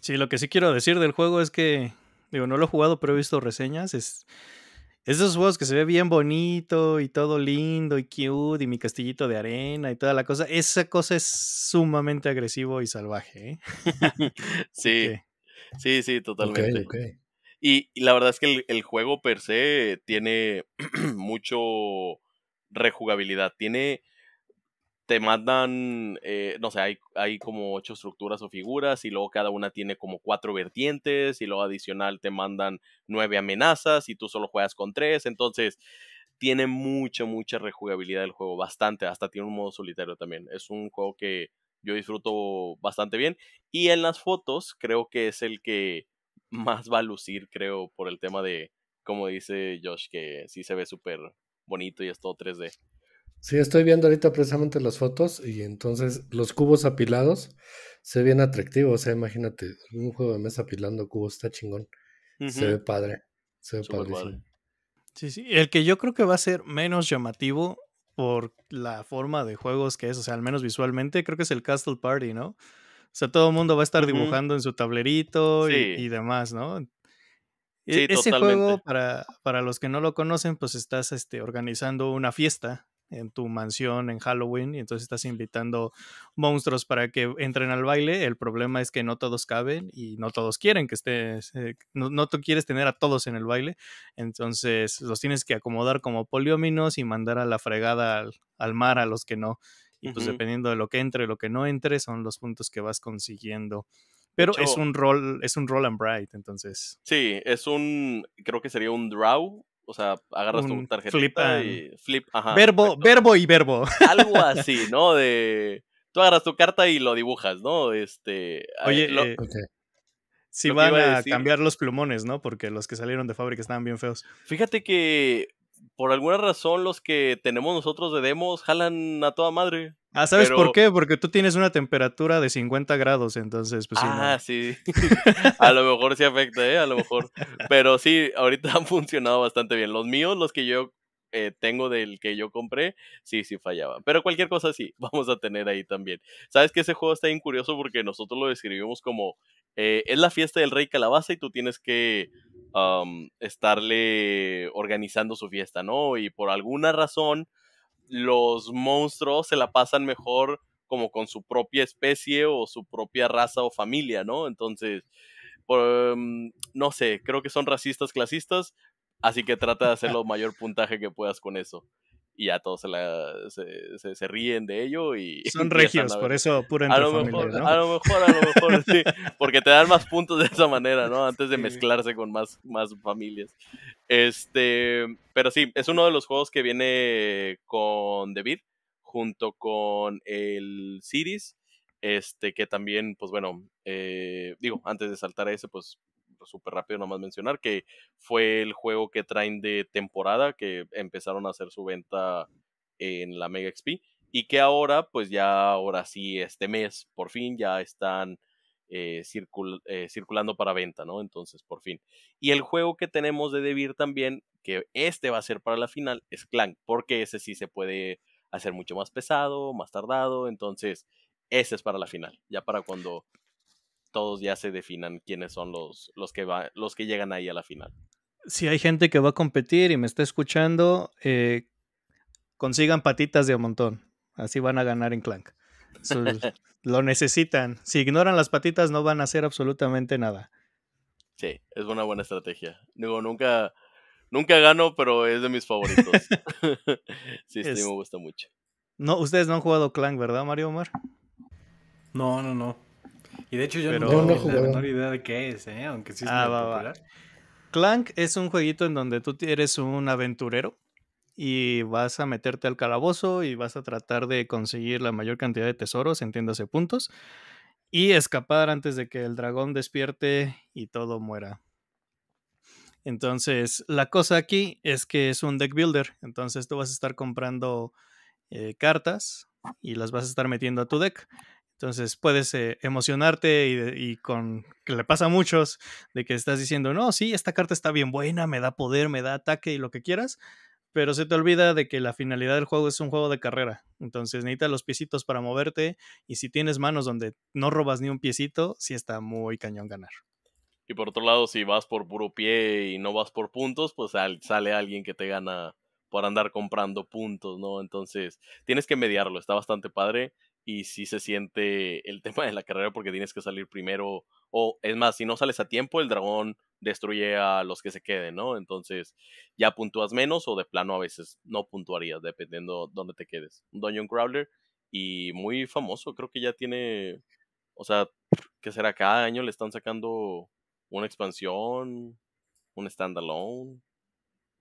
Sí, lo que sí quiero decir del juego es que, digo, no lo he jugado, pero he visto reseñas. Es, esos juegos que se ve bien bonito y todo lindo y cute y mi castillito de arena y toda la cosa. Esa cosa es sumamente agresivo y salvaje. ¿eh? sí, sí, sí, totalmente. Y, la verdad es que el juego per se tiene mucho rejugabilidad. Tiene. Te mandan. Eh, no sé, hay, hay como ocho estructuras o figuras. Y luego cada una tiene como cuatro vertientes. Y luego adicional te mandan nueve amenazas. Y tú solo juegas con tres. Entonces. Tiene mucha, mucha rejugabilidad el juego. Bastante. Hasta tiene un modo solitario también. Es un juego que yo disfruto bastante bien. Y en las fotos, creo que es el que más va a lucir, creo, por el tema de, como dice Josh, que sí se ve súper bonito y es todo 3D. Sí, estoy viendo ahorita precisamente las fotos y entonces los cubos apilados se ven atractivos. O sea, imagínate, un juego de mesa apilando cubos está chingón. Se ve padre. Se ve padrísimo. Sí, sí. El que yo creo que va a ser menos llamativo por la forma de juegos que es, o sea, al menos visualmente, creo que es el Castle Party, ¿no? O sea, todo el mundo va a estar dibujando en su tablerito y, y, demás, ¿no? E-, ese juego, para, los que no lo conocen, pues estás este, organizando una fiesta en tu mansión en Halloween y entonces estás invitando monstruos para que entren al baile. El problema es que no todos caben y no todos quieren que estés, eh, no, tú quieres tener a todos en el baile. Entonces los tienes que acomodar como polióminos y mandar a la fregada al, mar a los que no. Y pues dependiendo de lo que entre y lo que no entre son los puntos que vas consiguiendo. Pero es un rol es un roll and bright, entonces. Sí, es un, creo que sería un draw, o sea, agarras tu tarjeta y flip, ajá. Verbo, verbo y verbo. Algo así, ¿no? De, tú agarras tu carta y lo dibujas, ¿no? Este. Oye, lo, eh, Si van a cambiar los plumones, ¿no? Porque los que salieron de fábrica estaban bien feos. Fíjate que por alguna razón los que tenemos nosotros de demos jalan a toda madre. Ah, ¿sabes por qué? Porque tú tienes una temperatura de 50 grados, entonces, pues ah, sí. A lo mejor sí afecta, ¿eh? A lo mejor. Pero sí, ahorita han funcionado bastante bien. Los míos, los que yo eh, tengo del que yo compré, sí, sí fallaban. Pero cualquier cosa sí, vamos a tener ahí también. ¿Sabes que ese juego está bien curioso? Porque nosotros lo describimos como eh, es la fiesta del rey calabaza y tú tienes que estarle organizando su fiesta, ¿no? Y por alguna razón los monstruos se la pasan mejor como con su propia especie o su propia raza o familia, ¿no? Entonces, por, mm, no sé, creo que son racistas, clasistas, así que trata de hacer lo mayor puntaje que puedas con eso y ya todos se, se, se, ríen de ello y... Son regios, por eso puro entre a lo, mejor, a lo mejor, a lo mejor, sí, porque te dan más puntos de esa manera, ¿no? Antes de mezclarse con más, más familias. Este, pero sí, es uno de los juegos que viene con David, junto con el Ciris este, que también, pues bueno, eh, digo, antes de saltar a ese, pues súper rápido nomás mencionar que fue el juego que traen de temporada, que empezaron a hacer su venta en la Mega XP y que ahora, pues ya, ahora sí, este mes, por fin, ya están eh, eh, circulando para venta, ¿no? Entonces, por fin. Y el juego que tenemos de debir también, que este va a ser para la final, es Clank, porque ese sí se puede hacer mucho más pesado, más tardado, entonces ese es para la final, ya para cuando todos ya se definan quiénes son los, los, que, van los que llegan ahí a la final. Si hay gente que va a competir y me está escuchando, eh, consigan patitas de un montón. Así van a ganar en Clank. lo necesitan. Si ignoran las patitas, no van a hacer absolutamente nada. Sí, es una buena estrategia. Digo, nunca, nunca gano, pero es de mis favoritos. sí, sí, me gusta mucho. No, ustedes no han jugado Clank, ¿verdad, Mario Omar? No, no, no. Y de hecho yo no tengo la menor idea de qué es, ¿eh? aunque sí es ah, muy popular. Clank es un jueguito en donde tú eres un aventurero y vas a meterte al calabozo y vas a tratar de conseguir la mayor cantidad de tesoros, entiéndase puntos, y escapar antes de que el dragón despierte y todo muera. Entonces, la cosa aquí es que es un deck builder, entonces tú vas a estar comprando eh, cartas y las vas a estar metiendo a tu deck. Entonces puedes eh, emocionarte y, y, con que le pasa a muchos de que estás diciendo, no, sí, esta carta está bien buena, me da poder, me da ataque y lo que quieras, pero se te olvida de que la finalidad del juego es un juego de carrera. Entonces necesitas los piecitos para moverte y si tienes manos donde no robas ni un piecito, sí está muy cañón ganar. Y por otro lado, si vas por puro pie y no vas por puntos, pues sale alguien que te gana por andar comprando puntos, ¿no? Entonces, tienes que mediarlo, está bastante padre y si se siente el tema de la carrera porque tienes que salir primero o es más, si no sales a tiempo, el dragón destruye a los que se queden, ¿no? Entonces ya puntúas menos o de plano a veces no puntuarías, dependiendo dónde te quedes. Un Dungeon Crawler y muy famoso, creo que ya tiene, o sea, que será? Cada año le están sacando una expansión, un standalone.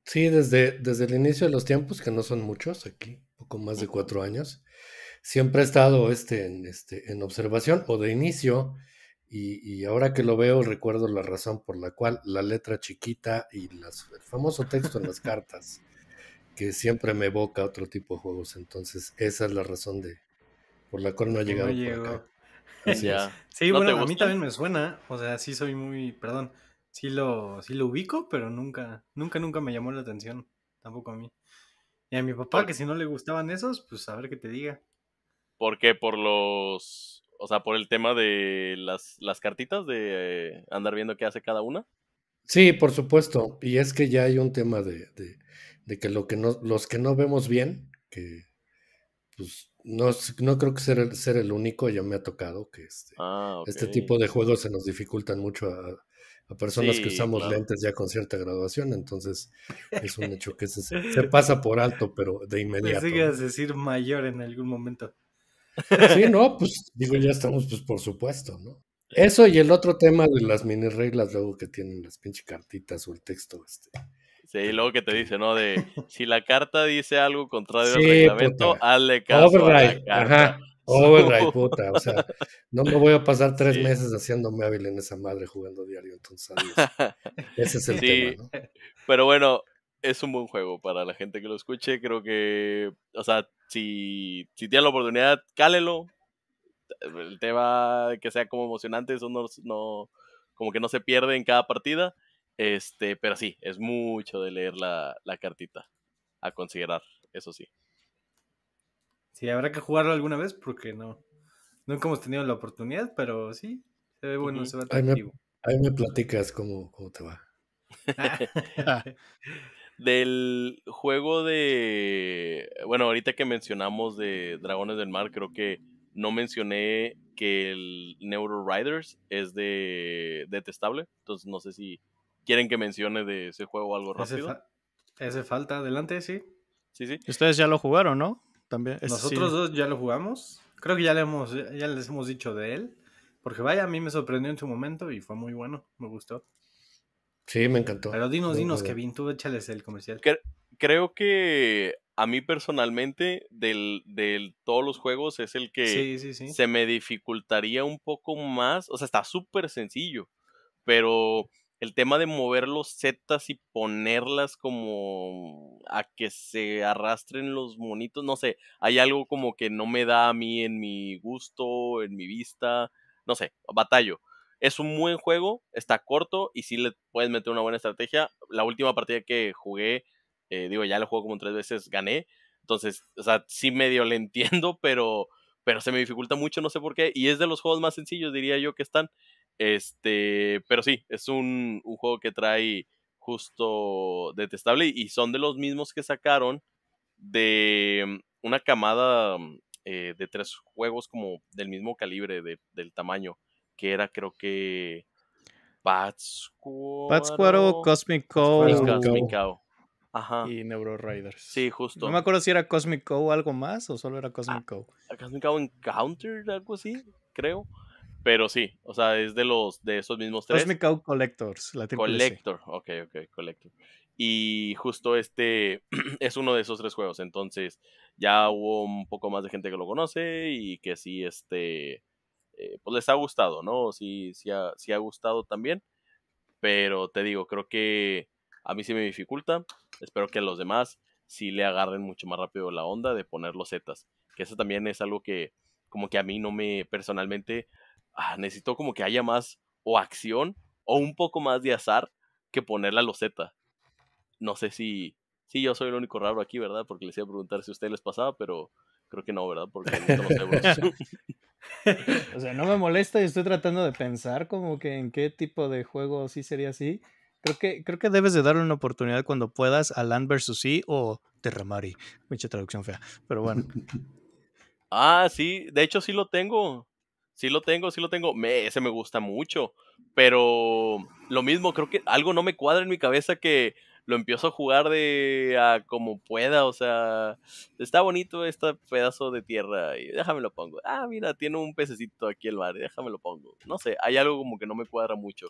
Sí, desde, desde el inicio de los tiempos, que no son muchos aquí, poco más de cuatro años siempre he estado este en, este, en observación o de inicio. Y, ahora que lo veo, recuerdo la razón por la cual la letra chiquita y el famoso texto en las cartas, que siempre me evoca otro tipo de juegos. Entonces, esa es la razón de por la cual no ha llegado. No por acá. Sí, bueno, a mí también me suena. O sea, sí soy muy. Perdón. Sí lo, sí lo ubico, pero nunca, nunca, nunca me llamó la atención. Tampoco a mí. Y a mi papá, que si no le gustaban esos, pues a ver qué te diga. Porque por los. O sea, por el tema de las, cartitas, de eh, andar viendo qué hace cada una. Sí, por supuesto. Y es que ya hay un tema de, de, que, lo que no, los que no vemos bien, que pues no, no creo que ser el, ser el único, ya me ha tocado que este, ah, este tipo de juegos se nos dificultan mucho a, personas que usamos lentes ya con cierta graduación, entonces es un hecho que se, pasa por alto, pero de inmediato. Me decir mayor en algún momento. Sí, no, pues digo, ya estamos, pues por supuesto, ¿no? Eso y el otro tema de las mini reglas, luego que tienen las pinche cartitas o el texto, este. Sí, luego que te dice, ¿no? De si la carta dice algo contrario al reglamento, hazle caso. ajá. Override, puta. O sea, no me voy a pasar tres meses haciéndome hábil en esa madre jugando diario, entonces Ese es el tema, ¿no? Pero bueno, es un buen juego para la gente que lo escuche. Creo que, o sea, si, si tienes la oportunidad, cálelo. El tema que sea como emocionante, eso no, como que no se pierde en cada partida. Este, pero sí, es mucho de leer la, cartita a considerar, eso sí. Sí, habrá que jugarlo alguna vez porque no. Nunca hemos tenido la oportunidad, pero sí, se ve bueno, se ve atractivo. ahí me platicas cómo, cómo te va. Del juego de. Bueno, ahorita que mencionamos de Dragones del Mar, creo que no mencioné que el Neuro Riders es de detestable. Entonces no sé si quieren que mencione de ese juego algo rápido. Ese, falta, adelante, sí. Sí, sí. Ustedes ya lo jugaron, ¿no? También. Nosotros dos ya lo jugamos. Creo que ya, le hemos, ya les hemos dicho de él. Porque vaya, a mí me sorprendió en su momento y fue muy bueno. Me gustó. Sí, me encantó. Pero dinos, dinos, Kevin, tú échales el comercial. creo que a mí personalmente, de todos los juegos, es el que se me dificultaría un poco más. O sea, está súper sencillo, pero el tema de mover los setas y ponerlas como a que se arrastren los monitos, no sé, hay algo como que no me da a mí en mi gusto, en mi vista, no sé, batallo. Es un buen juego, está corto y sí le puedes meter una buena estrategia. La última partida que jugué, eh, digo, ya lo juego como tres veces, gané. Entonces, o sea, sí medio le entiendo, pero, pero se me dificulta mucho, no sé por qué. Y es de los juegos más sencillos, diría yo, que están. Este, pero sí, es un, juego que trae justo detestable y son de los mismos que sacaron de una camada eh, de tres juegos como del mismo calibre, de, del tamaño que era creo que Cosmic o Cosmic Cow. Ajá. Y Neuro Riders. Sí, justo. No me acuerdo si era Cosmic Cow o algo más o solo era ah, Cosmic Cow. Cosmic Cow Encounter, algo así, creo. Pero sí, o sea, es de los de esos mismos tres. Cosmic Cow Collectors, la Collector, ok, ok, Collector. Y justo este es uno de esos tres juegos. Entonces, ya hubo un poco más de gente que lo conoce y que sí, este eh, pues les ha gustado, ¿no? Sí, sí ha, sí ha gustado también, pero te digo, creo que a mí sí me dificulta, espero que a los demás sí le agarren mucho más rápido la onda de poner los zetas, que eso también es algo que como que a mí no me personalmente ah, necesito como que haya más o acción o un poco más de azar que poner la loseta. No sé si, si yo soy el único raro aquí, ¿verdad? Porque les iba a preguntar si a ustedes les pasaba, pero Creo que no, ¿verdad? Porque no o sea, no me molesta y estoy tratando de pensar como que en qué tipo de juego sí sería así. Creo que, creo que debes de darle una oportunidad cuando puedas a Land vs. Sea o Terramari. Mucha traducción fea, pero bueno. ah, sí, de hecho sí lo tengo. Sí lo tengo, sí lo tengo. Me, ese me gusta mucho. Pero lo mismo, creo que algo no me cuadra en mi cabeza que lo empiezo a jugar de a como pueda, o sea, está bonito este pedazo de tierra y déjame lo pongo. Ah, mira, tiene un pececito aquí el bar... déjame lo pongo. No sé, hay algo como que no me cuadra mucho,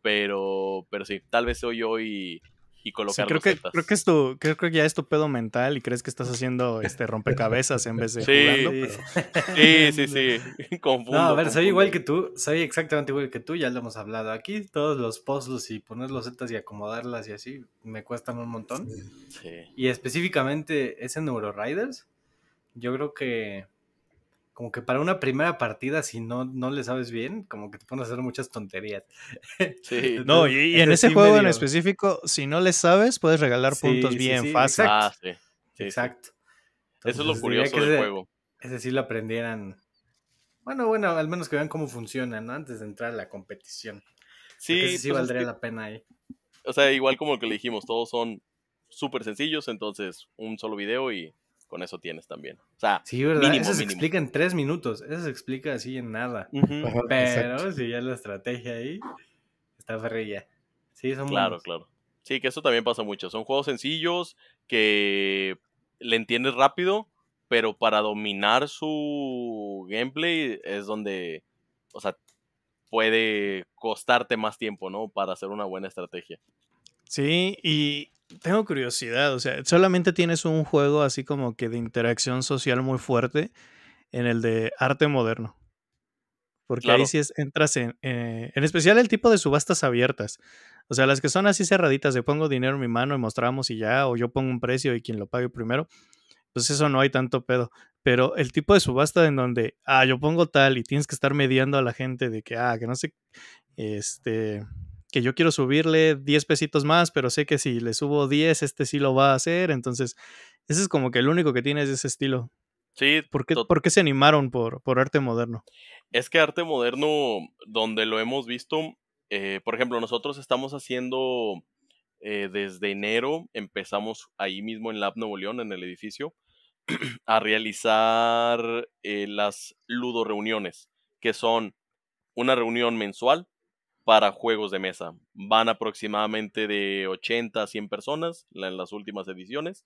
pero pero sí, tal vez soy hoy. y y colocar creo que creo que, es creo, que ya es tu pedo mental y crees que estás haciendo este rompecabezas en vez de sí, sí, sí, sí, confundo, No, a ver, soy igual que tú, soy exactamente igual que tú, ya lo hemos hablado aquí, todos los puzzles y poner los setas y acomodarlas y así me cuestan un montón. Y específicamente ese Riders, yo creo que como que para una primera partida, si no, no le sabes bien, como que te pones a hacer muchas tonterías. Sí. no, y, en ese juego en específico, si no le sabes, puedes regalar puntos bien fácil. Exacto. Ah, exacto. Eso es lo curioso del juego. Es decir, lo aprendieran. Bueno, bueno, al menos que vean cómo funciona, Antes de entrar a la competición. Sí. sí pues, valdría la pena ahí. O sea, igual como que le dijimos, todos son súper sencillos, entonces un solo video y con eso tienes también. O sea, sí, eso se explica en tres minutos, eso se explica así en nada. Pero si ya la estrategia ahí está ferrilla. Sí, son Claro, claro. Sí, que eso también pasa mucho. Son juegos sencillos que le entiendes rápido, pero para dominar su gameplay es donde, o sea, puede costarte más tiempo, ¿no? Para hacer una buena estrategia. Sí, y tengo curiosidad, o sea, solamente tienes un juego así como que de interacción social muy fuerte en el de arte moderno. Porque ahí sí es, entras en, eh, en especial el tipo de subastas abiertas. O sea, las que son así cerraditas, de pongo dinero en mi mano y mostramos y ya, o yo pongo un precio y quien lo pague primero, pues eso no hay tanto pedo. Pero el tipo de subasta en donde, ah, yo pongo tal y tienes que estar mediando a la gente de que, ah, que no sé, este, que yo quiero subirle 10 pesitos más, pero sé que si le subo 10, este sí lo va a hacer. Entonces, ese es como que el único que tiene es ese estilo. Sí. ¿Por qué, se animaron por, por, arte moderno? Es que arte moderno, donde lo hemos visto, eh, por ejemplo, nosotros estamos haciendo eh, desde enero, empezamos ahí mismo en Lab Nuevo León, en el edificio, a realizar eh, las ludo reuniones, que son una reunión mensual para juegos de mesa. Van aproximadamente de 80 a 100 personas en las últimas ediciones.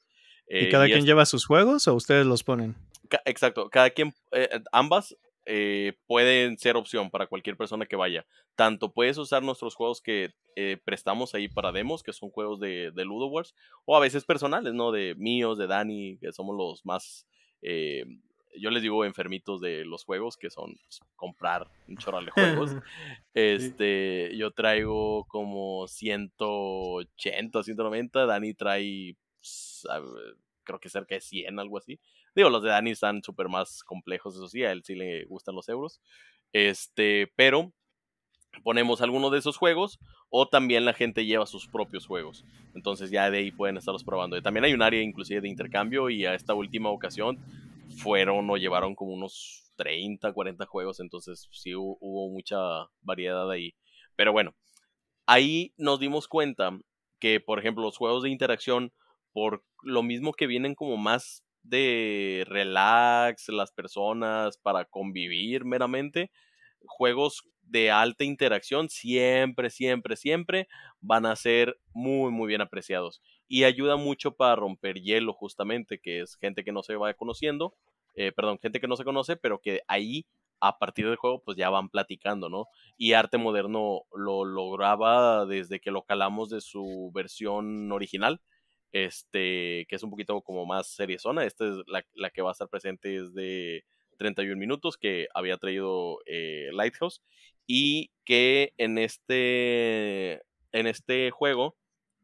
¿Y eh, cada quien lleva sus juegos o ustedes los ponen? Exacto, cada quien, eh, ambas eh, pueden ser opción para cualquier persona que vaya. Tanto puedes usar nuestros juegos que prestamos ahí para demos, que son juegos de, de Ludo o a veces personales, ¿no? De míos, de Dani, que somos los más yo les digo enfermitos de los juegos, que son pues, comprar un chorral de juegos. este, yo traigo como 180, 190, Dani trae, pues, creo que cerca de 100, algo así. Digo, los de Dani están súper más complejos, eso sí, a él sí le gustan los euros. Este, pero ponemos algunos de esos juegos o también la gente lleva sus propios juegos. Entonces ya de ahí pueden estarlos probando. también hay un área inclusive de intercambio y a esta última ocasión fueron o llevaron como unos 30, 40 juegos, entonces sí hubo, hubo mucha variedad ahí. Pero bueno, ahí nos dimos cuenta que, por ejemplo, los juegos de interacción, por lo mismo que vienen como más de relax, las personas para convivir meramente, juegos de alta interacción siempre, siempre, siempre van a ser muy, muy bien apreciados y ayuda mucho para romper hielo justamente, que es gente que no se va conociendo, eh, perdón, gente que no se conoce, pero que ahí a partir del juego pues ya van platicando, ¿no? Y Arte Moderno lo lograba desde que lo calamos de su versión original, este, que es un poquito como más serie zona, esta es la, que va a estar presente es de 31 minutos que había traído eh, Lighthouse y que en este, en este juego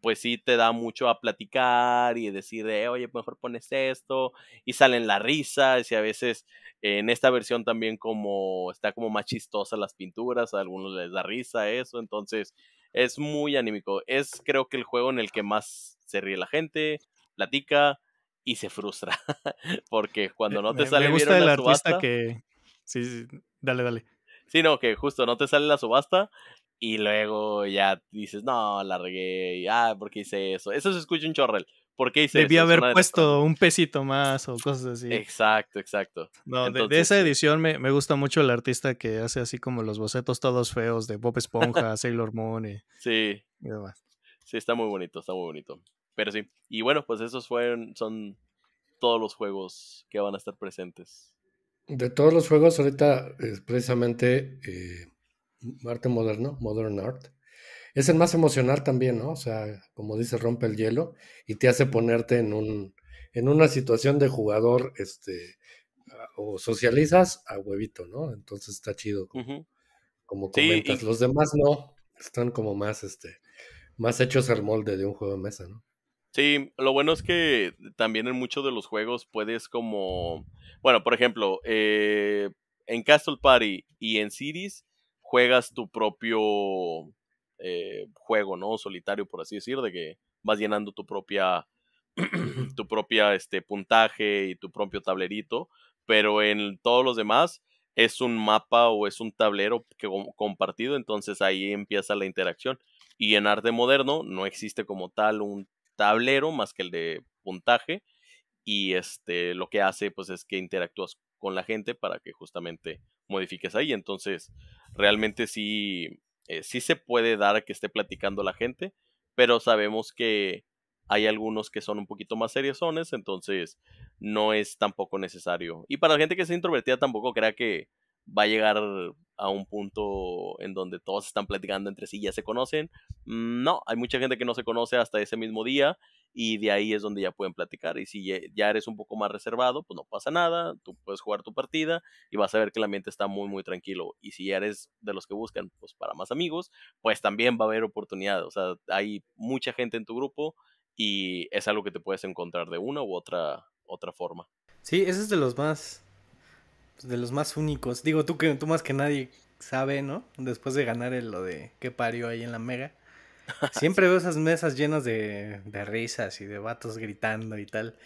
pues sí te da mucho a platicar y decir, de, oye, mejor pones esto, y salen la risa, y a veces eh, en esta versión también como está como más chistosa las pinturas, a algunos les da risa eso, entonces es muy anímico. Es creo que el juego en el que más se ríe la gente, platica y se frustra, porque cuando eh, no te sale me gusta la subasta, que... Sí, sí, dale, dale. Sí, no, que justo no te sale la subasta y luego ya dices, no, la regué. Ah, ¿por qué hice eso? Eso se escucha un chorrel. ¿Por qué hice eso? Debía haber puesto un pesito más o cosas así. Exacto, exacto. No, de, esa edición me, gusta mucho el artista que hace así como los bocetos todos feos de Bob Esponja, Sailor Moon y, sí. y demás. Sí, está muy bonito, está muy bonito. Pero sí. Y bueno, pues esos fueron, son todos los juegos que van a estar presentes. De todos los juegos, ahorita precisamente eh, arte moderno, modern art, es el más emocional también, ¿no? O sea, como dice, rompe el hielo y te hace ponerte en un en una situación de jugador, este, o socializas a huevito, ¿no? Entonces está chido, como, comentas. Los demás no, están como más, este, más hechos al molde de un juego de mesa, ¿no? Sí, lo bueno es que también en muchos de los juegos puedes como, bueno, por ejemplo, eh, en Castle Party y en Cities juegas tu propio eh, juego, ¿no? Solitario, por así decir, de que vas llenando tu propia, tu propia este, puntaje y tu propio tablerito, pero en todos los demás es un mapa o es un tablero que, compartido, entonces ahí empieza la interacción. Y en arte moderno no existe como tal un tablero más que el de puntaje y este lo que hace pues es que interactúas con la gente para que justamente modifiques ahí. Entonces, realmente sí, eh, sí se puede dar que esté platicando la gente, pero sabemos que hay algunos que son un poquito más seriosones, entonces no es tampoco necesario. Y para la gente que es introvertida tampoco crea que va a llegar a un punto en donde todos están platicando entre sí, ya se conocen. Mm, no, hay mucha gente que no se conoce hasta ese mismo día y de ahí es donde ya pueden platicar. Y si ya eres un poco más reservado, pues no pasa nada, tú puedes jugar tu partida y vas a ver que el ambiente está muy, muy tranquilo. Y si ya eres de los que buscan, pues para más amigos, pues también va a haber oportunidad. O sea, hay mucha gente en tu grupo y es algo que te puedes encontrar de una u otra, otra forma. Sí, ese es de los más de los más únicos. Digo, tú que tú más que nadie sabe, ¿no? Después de ganar el, lo de qué parió ahí en la mega. Siempre veo esas mesas llenas de, de risas y de vatos gritando y tal.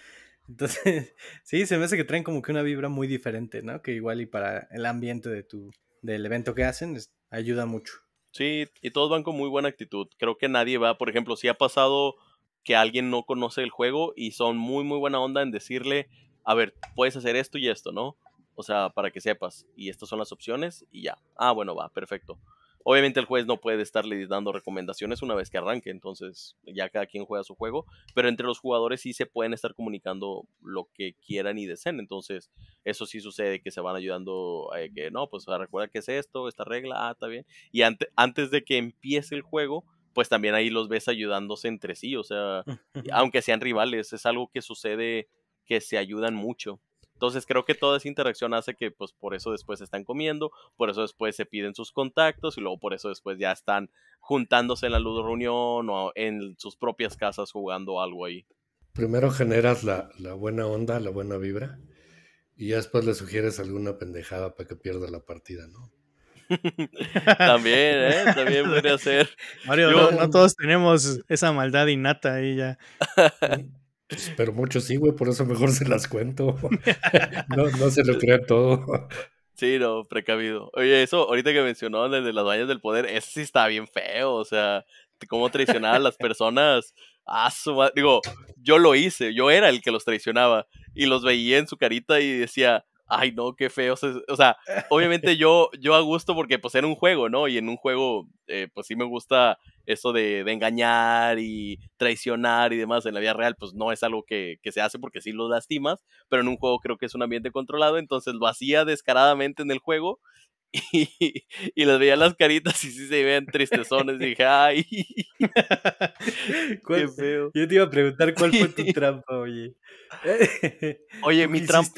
Entonces, sí, se me hace que traen como que una vibra muy diferente, ¿no? Que igual y para el ambiente de tu, del evento que hacen, ayuda mucho. Sí, y todos van con muy buena actitud. Creo que nadie va, por ejemplo, si ha pasado que alguien no conoce el juego y son muy, muy buena onda en decirle, a ver, puedes hacer esto y esto, ¿no? O sea, para que sepas, y estas son las opciones y ya. Ah, bueno, va, perfecto. Obviamente el juez no puede estarle dando recomendaciones una vez que arranque, entonces ya cada quien juega su juego, pero entre los jugadores sí se pueden estar comunicando lo que quieran y deseen, entonces eso sí sucede que se van ayudando eh, que no, pues recuerda que es esto, esta regla, ah, está bien, y antes de que empiece el juego, pues también ahí los ves ayudándose entre sí, o sea, aunque sean rivales, es algo que sucede que se ayudan mucho. Entonces creo que toda esa interacción hace que pues por eso después están comiendo, por eso después se piden sus contactos y luego por eso después ya están juntándose en la luz de reunión o en sus propias casas jugando algo ahí. Primero generas la, buena onda, la buena vibra y ya después le sugieres alguna pendejada para que pierda la partida, ¿no? también, ¿eh? También podría ser. Mario, no, no, todos tenemos esa maldad innata ahí ya. Pues, pero muchos sí, güey, por eso mejor se las cuento. no, se lo crea todo. Sí, no, precavido. Oye, eso, ahorita que mencionó de las bañas del poder, eso sí está bien feo, o sea, cómo traicionar a las personas. Ah, digo, yo lo hice, yo era el que los traicionaba y los veía en su carita y decía, ay no, qué feo. O sea, obviamente yo, yo a gusto porque pues era un juego, ¿no? Y en un juego eh, pues sí me gusta eso de, engañar y traicionar y demás. En la vida real pues no es algo que, se hace porque sí lo lastimas, pero en un juego creo que es un ambiente controlado, entonces lo hacía descaradamente en el juego. Y, les veía las caritas y sí se veían tristezones. Y dije, ay, qué feo. Yo te iba a preguntar cuál fue tu trampa, oye. Oye, mi trampa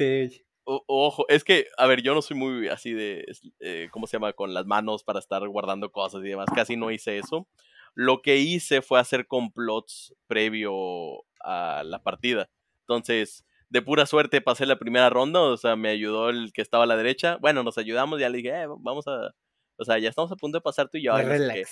ojo, es que, a ver, yo no soy muy así de, eh, ¿cómo se llama? Con las manos para estar guardando cosas y demás. Casi no hice eso. Lo que hice fue hacer complots previo a la partida. Entonces, de pura suerte pasé la primera ronda, o sea, me ayudó el que estaba a la derecha. Bueno, nos ayudamos, ya le dije, eh, vamos a, o sea, ya estamos a punto de pasar tú y yo. Que,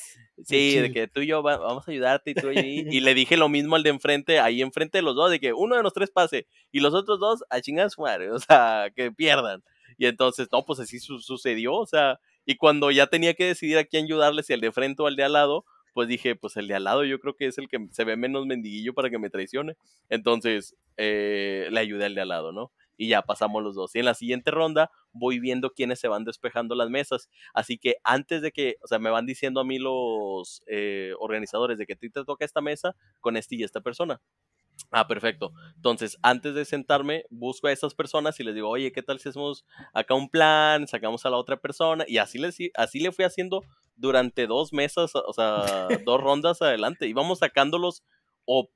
sí, de que tú y yo vamos a ayudarte y tú allí. y le dije lo mismo al de enfrente, ahí enfrente de los dos, de que uno de los tres pase y los otros dos a chingar o sea, que pierdan. Y entonces, no, pues así sucedió, o sea, y cuando ya tenía que decidir a quién ayudarle, si al de frente o al de al lado, pues dije, pues el de al lado yo creo que es el que se ve menos mendiguillo para que me traicione. Entonces, eh, le ayudé al de al lado, ¿no? y ya pasamos los dos. Y en la siguiente ronda voy viendo quiénes se van despejando las mesas. Así que antes de que, o sea, me van diciendo a mí los eh, organizadores de que a ti te toca esta mesa con este y esta persona. Ah, perfecto. Entonces, antes de sentarme, busco a esas personas y les digo, oye, ¿qué tal si hacemos acá un plan? Sacamos a la otra persona. Y así le, así le fui haciendo durante dos mesas, o sea, dos rondas adelante. Íbamos sacándolos o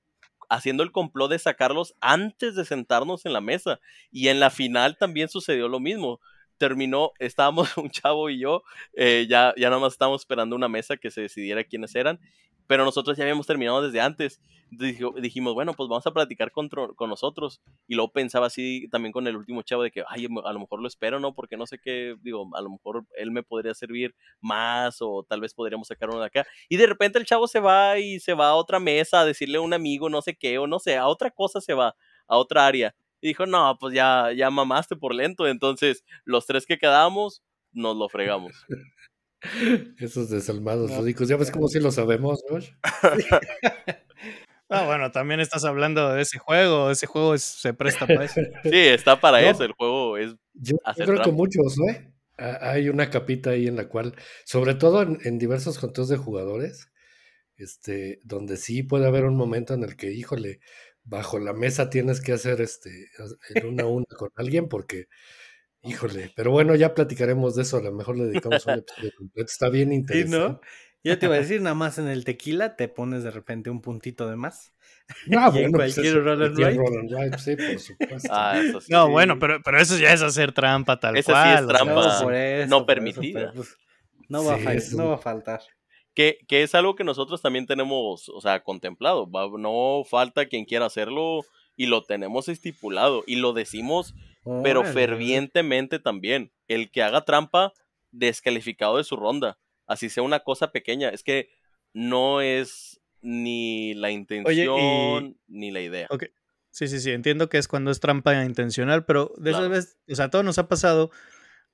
haciendo el complot de sacarlos antes de sentarnos en la mesa. Y en la final también sucedió lo mismo. Terminó, estábamos un chavo y yo, eh, ya, ya nada más estábamos esperando una mesa que se decidiera quiénes eran pero nosotros ya habíamos terminado desde antes. dijimos, bueno, pues vamos a platicar con, nosotros. Y luego pensaba así también con el último chavo de que, ay, a lo mejor lo espero, ¿no? Porque no sé qué, digo, a lo mejor él me podría servir más o tal vez podríamos sacar uno de acá. Y de repente el chavo se va y se va a otra mesa a decirle a un amigo, no sé qué, o no sé, a otra cosa se va, a otra área. Y dijo, no, pues ya, ya mamaste por lento. Entonces, los tres que quedamos, nos lo fregamos. Esos desalmados no, Ya ves como si lo sabemos, ¿no? Ah, bueno, también estás hablando de ese juego. Ese juego se presta para eso. Sí, está para eso. El juego es. Yo, creo que muchos, ¿no? Hay una capita ahí en la cual, sobre todo en, diversos conteos de jugadores, este, donde sí puede haber un momento en el que, híjole, bajo la mesa tienes que hacer este, una a una con alguien porque Híjole, pero bueno, ya platicaremos de eso, a lo mejor le dedicamos un episodio completo, está bien interesante. Yo te iba a decir, nada más en el tequila te pones de repente un puntito de más. Ah, no, bueno, pues por supuesto. Ah, eso sí. No, bueno, pero, eso ya es hacer trampa tal cual. sí es trampa no, permitida. no, va a faltar. Que, es algo que nosotros también tenemos, o sea, contemplado. no falta quien quiera hacerlo y lo tenemos estipulado y lo decimos pero fervientemente también. El que haga trampa, descalificado de su ronda. Así sea una cosa pequeña. Es que no es ni la intención ni la idea. Sí, sí, sí, entiendo que es cuando es trampa intencional, pero de esas veces, o sea, todo nos ha pasado